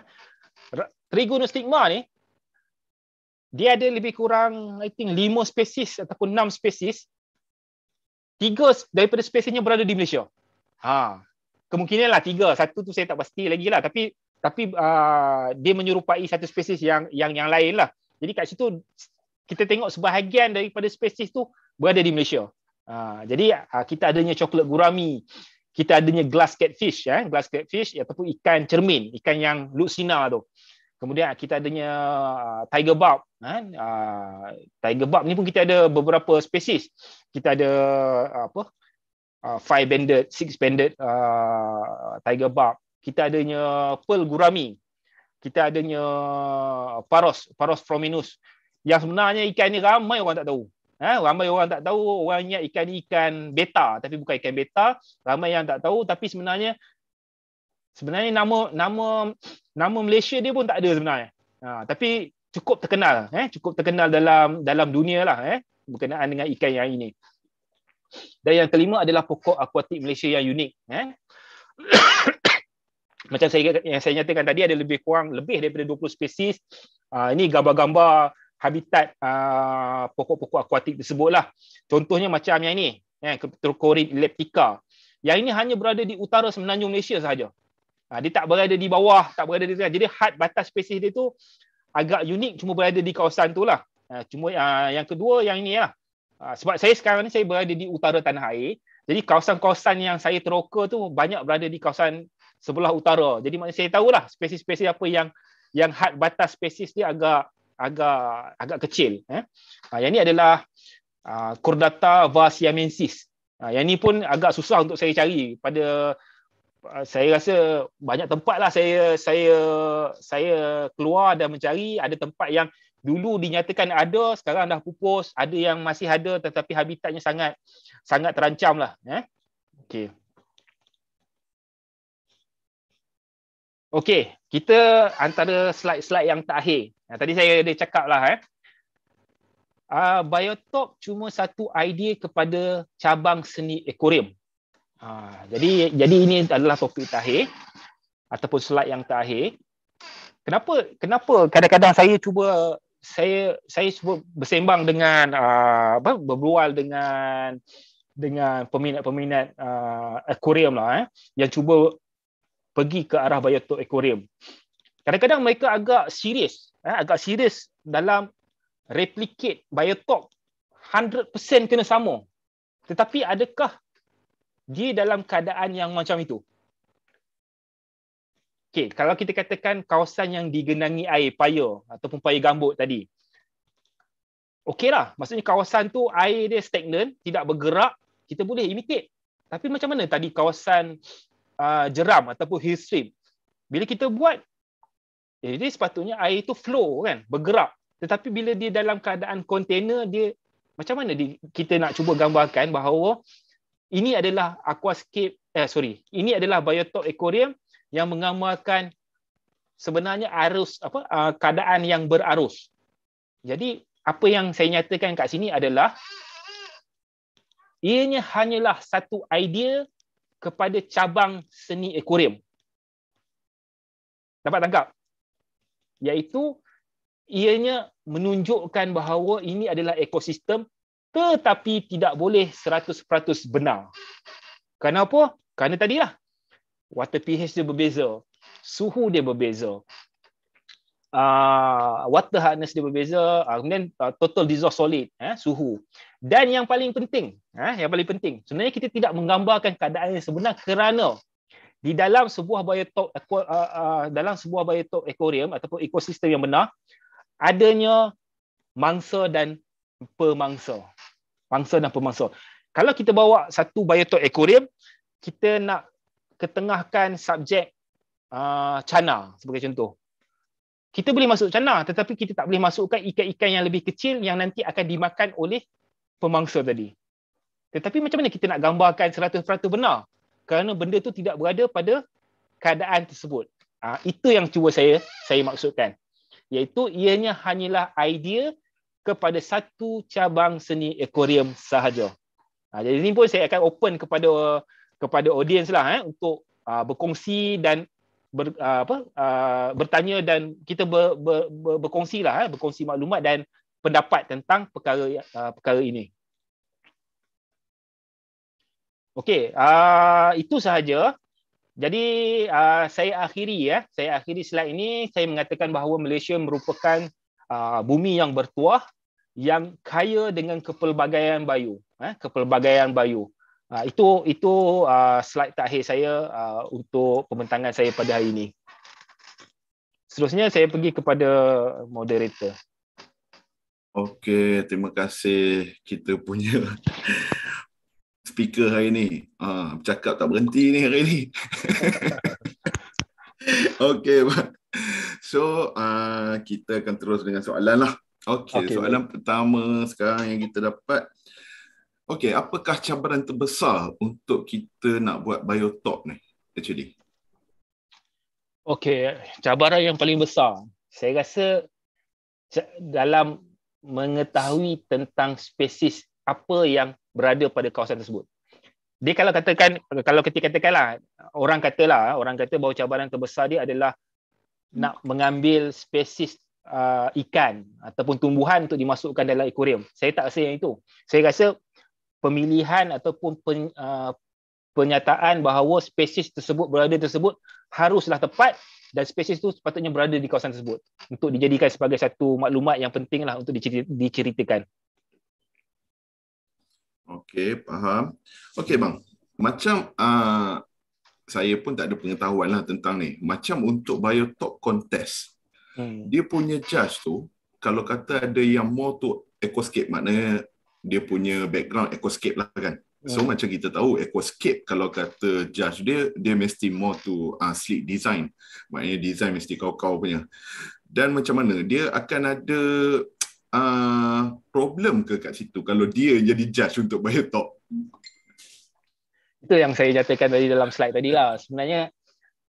Trigonostigma ni dia ada lebih kurang I think 5 spesies ataupun 6 spesies tiga daripada spesiesnya berada di Malaysia. Ha. Kemungkinan lah tiga. Satu tu saya tak pasti lagi lah. Tapi tapi uh, dia menyerupai satu spesies yang yang yang lain lah. Jadi kat situ kita tengok sebahagian daripada spesies tu berada di Malaysia. Uh, jadi uh, kita adanya coklat gurami, kita adanya glass catfish, ya, eh, glass catfish ataupun ikan cermin, ikan yang lucina tu. Kemudian kita adanya uh, tiger barb, kan uh, tiger barb ni pun kita ada beberapa spesies kita ada ah, apa uh, five banded six banded uh, tiger barb kita adanya pearl gurami kita adanya paros paros prominus yang sebenarnya ikan ni ramai orang tak tahu Ha, ramai orang tak tahu orang ingat ikan ni ikan beta tapi bukan ikan beta ramai yang tak tahu tapi sebenarnya sebenarnya nama nama nama Malaysia dia pun tak ada sebenarnya ha, tapi cukup terkenal eh cukup terkenal dalam dalam dunia lah eh berkenaan dengan ikan yang ini dan yang kelima adalah pokok akuatik Malaysia yang unik eh macam saya yang saya nyatakan tadi ada lebih kurang lebih daripada 20 spesies uh, ini gambar-gambar habitat uh, pokok-pokok akuatik tersebut lah. contohnya macam yang ini eh Petrochorid leptica yang ini hanya berada di utara semenanjung Malaysia sahaja ah, dia tak berada di bawah, tak berada di tengah. Jadi had batas spesies dia tu agak unik cuma berada di kawasan tu lah. Ha, cuma uh, yang kedua yang ini lah. Uh, sebab saya sekarang ni saya berada di utara tanah air. Jadi kawasan-kawasan yang saya teroka tu banyak berada di kawasan sebelah utara. Jadi maksudnya saya lah spesies-spesies apa yang yang had batas spesies dia agak agak agak kecil. Eh. Uh, yang ini adalah uh, Cordata vasiamensis. Uh, yang ini pun agak susah untuk saya cari pada Ah, saya rasa banyak tempat lah saya saya saya keluar dan mencari ada tempat yang dulu dinyatakan ada sekarang dah pupus ada yang masih ada tetapi habitatnya sangat sangat terancam lah eh? okay okey kita antara slide-slide yang terakhir nah, tadi saya ada cakap lah eh? Uh, biotop cuma satu idea kepada cabang seni ekorim. Ha, jadi jadi ini adalah topik terakhir ataupun slide yang terakhir. Kenapa kenapa kadang-kadang saya cuba saya saya cuba bersembang dengan ah, apa uh, berbual dengan dengan peminat-peminat uh, aquarium lah eh, yang cuba pergi ke arah biotop aquarium. Kadang-kadang mereka agak serius eh, agak serius dalam replicate biotop 100% kena sama. Tetapi adakah di dalam keadaan yang macam itu. okay. kalau kita katakan kawasan yang digenangi air paya ataupun paya gambut tadi. Okeylah, maksudnya kawasan tu air dia stagnan, tidak bergerak, kita boleh imitate. Tapi macam mana tadi kawasan uh, jeram ataupun hill stream? Bila kita buat, eh, jadi sepatutnya air itu flow kan, bergerak. Tetapi bila dia dalam keadaan kontainer, dia macam mana dia, kita nak cuba gambarkan bahawa ini adalah aquascape eh sorry ini adalah biotop aquarium yang mengamalkan sebenarnya arus apa ah, keadaan yang berarus jadi apa yang saya nyatakan kat sini adalah ianya hanyalah satu idea kepada cabang seni aquarium dapat tangkap iaitu ianya menunjukkan bahawa ini adalah ekosistem tetapi tidak boleh 100% benar. Kenapa? Kerana tadilah. Water pH dia berbeza. Suhu dia berbeza. Uh, water hardness dia berbeza. Uh, kemudian uh, total dissolved solid. Eh, suhu. Dan yang paling penting. Eh, yang paling penting. Sebenarnya kita tidak menggambarkan keadaan yang sebenar kerana di dalam sebuah biotop uh, uh, dalam sebuah biotop ekorium ataupun ekosistem yang benar adanya mangsa dan pemangsa. Pangsa dan pemangsa. Kalau kita bawa satu biotop aquarium, kita nak ketengahkan subjek uh, cana sebagai contoh. Kita boleh masuk cana tetapi kita tak boleh masukkan ikan-ikan yang lebih kecil yang nanti akan dimakan oleh pemangsa tadi. Tetapi macam mana kita nak gambarkan 100% benar? Kerana benda tu tidak berada pada keadaan tersebut. Uh, itu yang cuba saya saya maksudkan. Iaitu ianya hanyalah idea kepada satu cabang seni aquarium sahaja. Ha, jadi ini pun saya akan open kepada kepada audience lah eh, untuk uh, berkongsi dan ber, uh, apa, uh, bertanya dan kita ber, ber, ber, berkongsi lah, eh, berkongsi maklumat dan pendapat tentang perkara uh, perkara ini. Okey, uh, itu sahaja. Jadi uh, saya akhiri ya, saya akhiri slide ini saya mengatakan bahawa Malaysia merupakan uh, bumi yang bertuah yang kaya dengan kepelbagaian bayu eh kepelbagaian bayu ha, itu itu uh, slide terakhir saya uh, untuk pembentangan saya pada hari ini seterusnya saya pergi kepada moderator okey terima kasih kita punya speaker hari ini ah ha, uh, bercakap tak berhenti ni hari ini okey so uh, kita akan terus dengan soalan lah Okey, okay. soalan pertama sekarang yang kita dapat. Okey, apakah cabaran terbesar untuk kita nak buat biotop ni actually? Okey, cabaran yang paling besar. Saya rasa dalam mengetahui tentang spesies apa yang berada pada kawasan tersebut. Dia kalau katakan, kalau kita katakanlah, orang katalah, orang kata bahawa cabaran terbesar dia adalah nak mengambil spesies uh, ikan ataupun tumbuhan untuk dimasukkan dalam akuarium. Saya tak rasa yang itu. Saya rasa pemilihan ataupun pen, uh, penyataan bahawa spesies tersebut berada tersebut haruslah tepat dan spesies itu sepatutnya berada di kawasan tersebut untuk dijadikan sebagai satu maklumat yang pentinglah untuk diceritakan. Okey, faham. Okey bang. Macam uh, saya pun tak ada pengetahuan lah tentang ni. Macam untuk biotop contest. Hmm. dia punya charge tu kalau kata ada yang more to aquascape maknanya dia punya background aquascape lah kan so hmm. macam kita tahu aquascape kalau kata judge dia dia mesti more to uh, ah, sleek design maknanya design mesti kau-kau punya dan macam mana dia akan ada uh, problem ke kat situ kalau dia jadi judge untuk biotop itu yang saya nyatakan tadi dalam slide tadi lah sebenarnya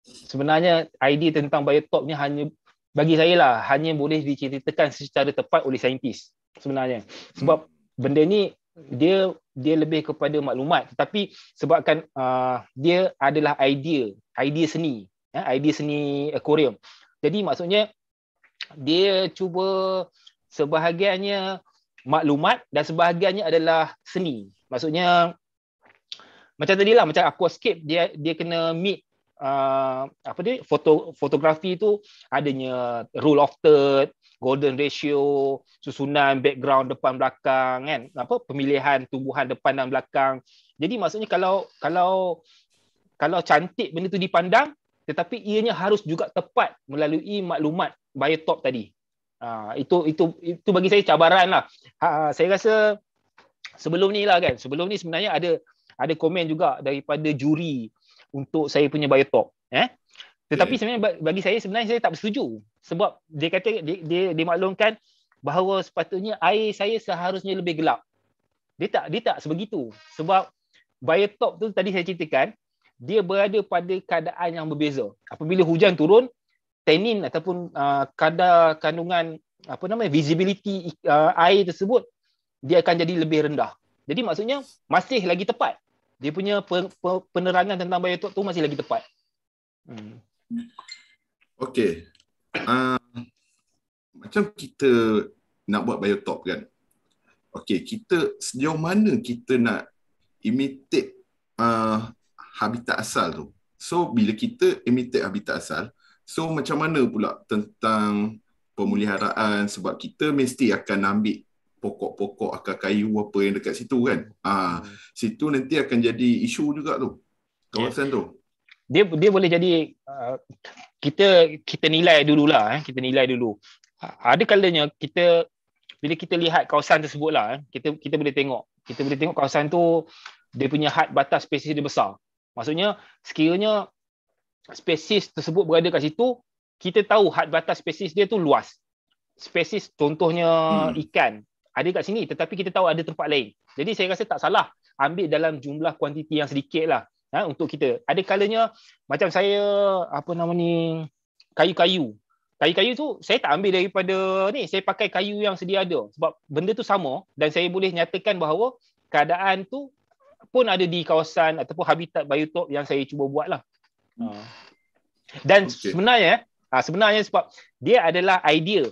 sebenarnya idea tentang biotop ni hanya bagi saya lah hanya boleh diceritakan secara tepat oleh saintis sebenarnya sebab hmm. benda ni dia dia lebih kepada maklumat tetapi sebabkan uh, dia adalah idea idea seni ya idea seni aquarium jadi maksudnya dia cuba sebahagiannya maklumat dan sebahagiannya adalah seni maksudnya macam tadilah macam aquascape dia dia kena meet uh, apa dia foto fotografi tu adanya rule of third golden ratio susunan background depan belakang kan apa pemilihan tumbuhan depan dan belakang jadi maksudnya kalau kalau kalau cantik benda tu dipandang tetapi ianya harus juga tepat melalui maklumat biotop tadi uh, itu itu itu bagi saya cabaran lah uh, saya rasa sebelum ni lah kan sebelum ni sebenarnya ada ada komen juga daripada juri untuk saya punya biotop eh tetapi yeah. sebenarnya bagi saya sebenarnya saya tak bersetuju sebab dia kata dia, dia dimaklumkan bahawa sepatutnya air saya seharusnya lebih gelap dia tak dia tak sebegitu sebab biotop tu tadi saya ceritakan dia berada pada keadaan yang berbeza apabila hujan turun tenin ataupun uh, kadar kandungan apa namanya visibility uh, air tersebut dia akan jadi lebih rendah jadi maksudnya masih lagi tepat dia punya penerangan tentang bayat tu masih lagi tepat. Hmm. Okey. Uh, macam kita nak buat biotop kan. Okay, kita sejauh mana kita nak imitate uh, habitat asal tu. So bila kita imitate habitat asal, so macam mana pula tentang pemuliharaan sebab kita mesti akan ambil pokok-pokok akar kayu apa yang dekat situ kan. Ah, hmm. situ nanti akan jadi isu juga tu. Kawasan yeah. tu. Dia dia boleh jadi ah, kita kita nilai dululah eh, kita nilai dulu. Ah, ada kalanya kita bila kita lihat kawasan tersebutlah eh, kita kita boleh tengok. Kita boleh tengok kawasan tu dia punya had batas spesies dia besar. Maksudnya sekiranya spesies tersebut berada kat situ, kita tahu had batas spesies dia tu luas. Spesies contohnya hmm. ikan ada kat sini tetapi kita tahu ada tempat lain. Jadi saya rasa tak salah ambil dalam jumlah kuantiti yang sedikit lah ha, untuk kita. Ada kalanya macam saya apa nama ni kayu-kayu. Kayu-kayu tu saya tak ambil daripada ni saya pakai kayu yang sedia ada sebab benda tu sama dan saya boleh nyatakan bahawa keadaan tu pun ada di kawasan ataupun habitat biotop yang saya cuba buat lah. Hmm. Dan okay. sebenarnya ha, sebenarnya sebab dia adalah idea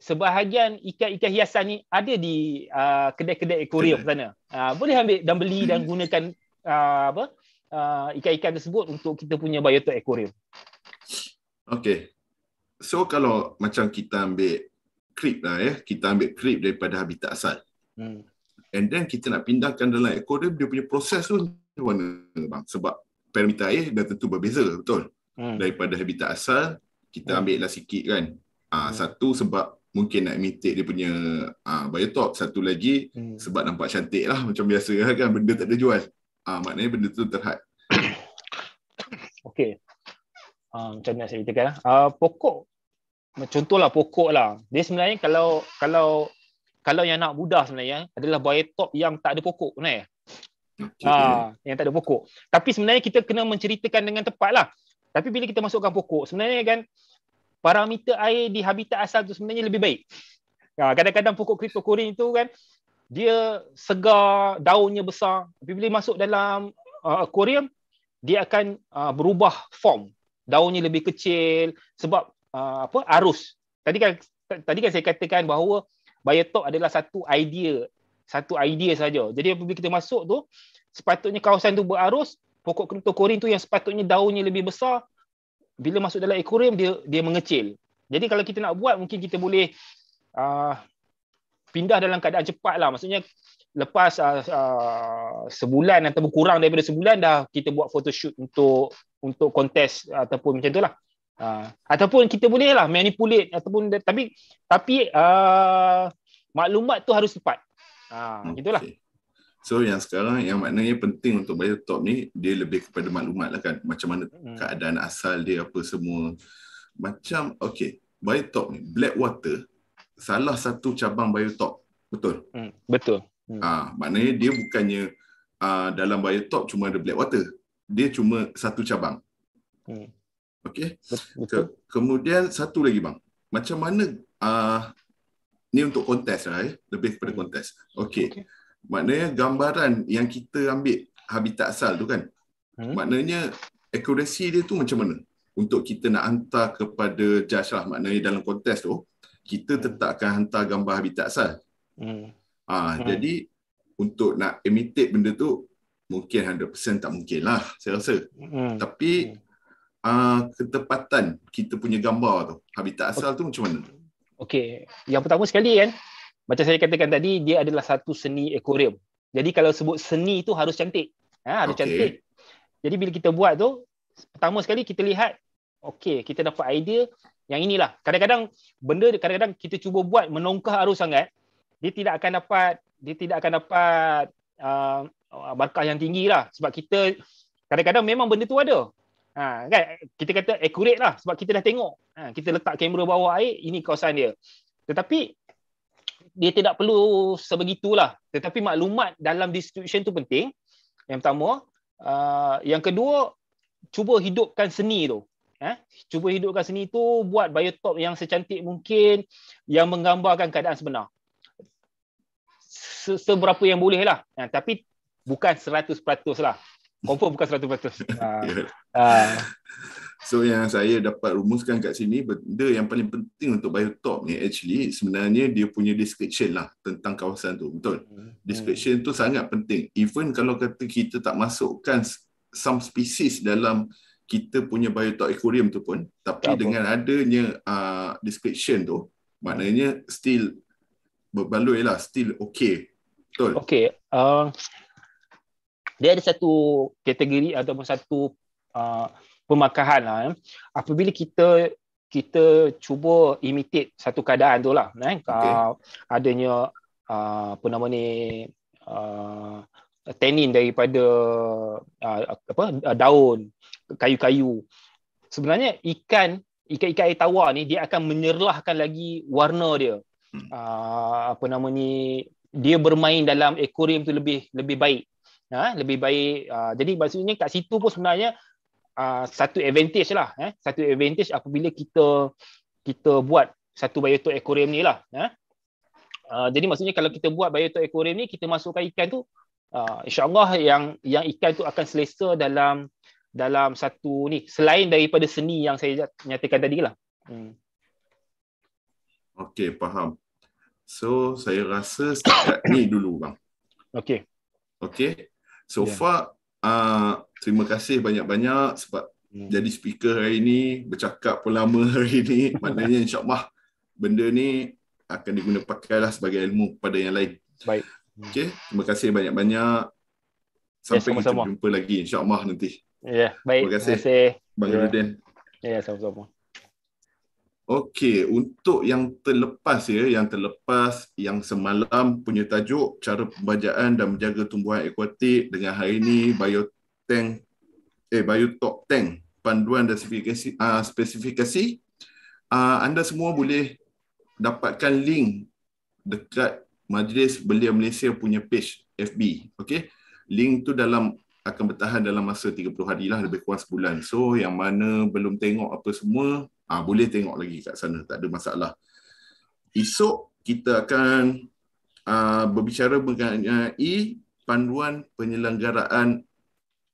sebahagian ikan-ikan hiasan ni ada di uh, kedai-kedai akuarium sana. Uh, boleh ambil dan beli dan gunakan uh, apa uh, ikan-ikan tersebut untuk kita punya biotop ekorium. Okay. So kalau macam kita ambil krip lah ya, kita ambil krip daripada habitat asal. Hmm. And then kita nak pindahkan dalam ekorium dia punya proses tu mana bang? Sebab parameter air dah tentu berbeza betul. Hmm. Daripada habitat asal kita hmm. ambil lah sikit kan. ha, hmm. satu sebab mungkin nak imitate dia punya uh, ah, biotop satu lagi hmm. sebab nampak cantik lah macam biasa kan, kan benda tak ada jual uh, maknanya benda tu terhad Okay uh, ah, macam mana saya ceritakan uh, pokok contohlah pokok lah dia sebenarnya kalau kalau kalau yang nak mudah sebenarnya adalah biotop yang tak ada pokok sebenarnya kan? ah uh, yang tak ada pokok tapi sebenarnya kita kena menceritakan dengan tepat lah tapi bila kita masukkan pokok sebenarnya kan parameter air di habitat asal tu sebenarnya lebih baik. Ya, kadang-kadang pokok kripto kriptokurin itu kan dia segar, daunnya besar. Tapi bila masuk dalam uh, akuarium, dia akan uh, berubah form. Daunnya lebih kecil sebab uh, apa? Arus. Tadi kan tadi kan saya katakan bahawa biotop adalah satu idea, satu idea saja. Jadi apabila kita masuk tu, sepatutnya kawasan tu berarus, pokok kriptokurin tu yang sepatutnya daunnya lebih besar, bila masuk dalam aquarium dia dia mengecil. Jadi kalau kita nak buat mungkin kita boleh uh, pindah dalam keadaan cepat lah. Maksudnya lepas uh, uh, sebulan atau kurang daripada sebulan dah kita buat photoshoot untuk untuk kontes ataupun macam itulah. Uh, ataupun kita boleh lah manipulate ataupun tapi tapi uh, maklumat tu harus cepat. uh, okay. itulah. So yang sekarang yang maknanya penting untuk bayar top ni dia lebih kepada maklumat lah kan macam mana hmm. keadaan asal dia apa semua macam okey bayar top ni black water salah satu cabang bayar top betul hmm, betul hmm. ah ha, maknanya dia bukannya uh, dalam bayar top cuma ada black water dia cuma satu cabang hmm. okay Ke- kemudian satu lagi bang macam mana uh, ni untuk kontes lah eh. lebih kepada hmm. kontes okey okay maknanya gambaran yang kita ambil habitat asal tu kan hmm. maknanya akurasi dia tu macam mana untuk kita nak hantar kepada judge lah maknanya dalam kontes tu kita hmm. tetap akan hantar gambar habitat asal hmm. Ah, ha, hmm. jadi untuk nak imitate benda tu mungkin 100% tak mungkin lah saya rasa hmm. tapi hmm. Uh, ketepatan kita punya gambar tu habitat asal okay. tu macam mana Okey, yang pertama sekali kan, macam saya katakan tadi dia adalah satu seni akuarium. Jadi kalau sebut seni tu harus cantik. Ha, harus okay. cantik. Jadi bila kita buat tu pertama sekali kita lihat okay, kita dapat idea yang inilah. Kadang-kadang benda kadang-kadang kita cuba buat menongkah arus sangat dia tidak akan dapat dia tidak akan dapat uh, markah yang tinggi lah sebab kita kadang-kadang memang benda tu ada. Ha, kan? Kita kata accurate lah sebab kita dah tengok. Ha, kita letak kamera bawah air, ini kawasan dia. Tetapi dia tidak perlu sebegitulah tetapi maklumat dalam distribution tu penting yang pertama uh, yang kedua cuba hidupkan seni tu eh cuba hidupkan seni tu buat biotop yang secantik mungkin yang menggambarkan keadaan sebenar seberapa yang boleh lah ya, tapi bukan 100% lah confirm bukan 100% uh, uh, So yang saya dapat rumuskan kat sini benda yang paling penting untuk biotop ni actually sebenarnya dia punya description lah tentang kawasan tu betul. Hmm. Description tu sangat penting. Even kalau kata kita tak masukkan some species dalam kita punya biotop aquarium tu pun tapi tak dengan pun. adanya uh, description tu maknanya still berbaloi lah still okay. Betul. Okay. Uh, dia ada satu kategori ataupun satu uh, pemakahan lah. Eh. Apabila kita kita cuba imitate satu keadaan tu lah. Eh. Okay. Ah, adanya uh, apa nama ni uh, ah, tenin daripada uh, apa daun kayu-kayu. Sebenarnya ikan ikan-ikan air tawar ni dia akan menyerlahkan lagi warna dia. Uh, apa nama ni dia bermain dalam akuarium tu lebih lebih baik. Ha, lebih baik uh, jadi maksudnya kat situ pun sebenarnya Ah, satu advantage lah eh satu advantage apabila kita kita buat satu biotop aquarium ni lah eh uh, jadi maksudnya kalau kita buat biotop aquarium ni kita masukkan ikan tu uh, insyaallah yang yang ikan tu akan selesa dalam dalam satu ni selain daripada seni yang saya nyatakan tadi lah hmm. okey faham so saya rasa setakat ni dulu bang okey okey so yeah. far Uh, terima kasih banyak-banyak sebab hmm. jadi speaker hari ini, bercakap pun lama hari ini. Maknanya insyaAllah benda ni akan digunapakailah sebagai ilmu kepada yang lain. Baik. Okay, terima kasih banyak-banyak. Sampai ya, kita jumpa lagi insyaAllah nanti. Ya, baik. Terima kasih. Terima kasih. Bang ya. Yeah. Ya, yeah, sama-sama. Okey, untuk yang terlepas ya, yang terlepas yang semalam punya tajuk cara pembajaan dan menjaga tumbuhan akuatik dengan hari ini bio eh biotok top tank panduan dan spesifikasi uh, spesifikasi uh, anda semua boleh dapatkan link dekat Majlis Belia Malaysia punya page FB. Okey. Link tu dalam akan bertahan dalam masa 30 hari lah lebih kurang sebulan. So yang mana belum tengok apa semua Ha, boleh tengok lagi kat sana, tak ada masalah. Esok kita akan uh, berbicara mengenai panduan penyelenggaraan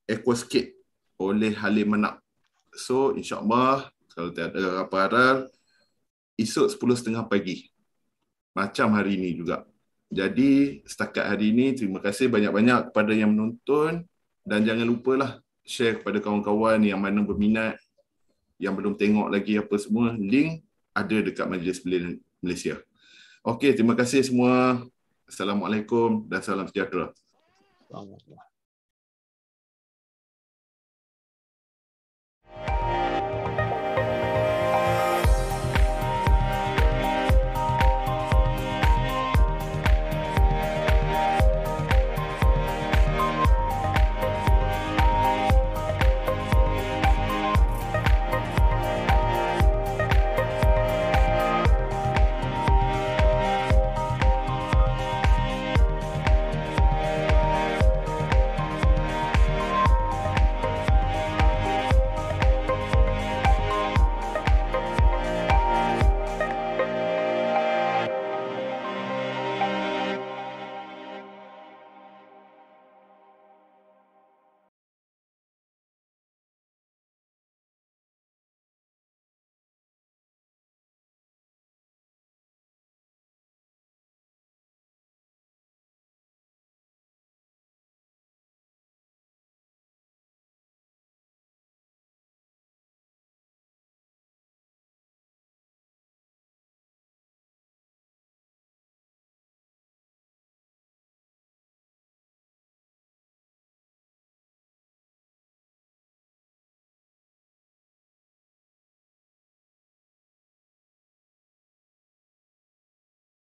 Aquascape oleh Halim Manap. So insyaAllah kalau tiada apa-apa haral, esok 10.30 pagi. Macam hari ini juga. Jadi setakat hari ini terima kasih banyak-banyak kepada yang menonton dan jangan lupalah share kepada kawan-kawan yang mana berminat yang belum tengok lagi apa semua link ada dekat Majlis Belin Malaysia. Okey, terima kasih semua. Assalamualaikum dan salam sejahtera. Assalamualaikum.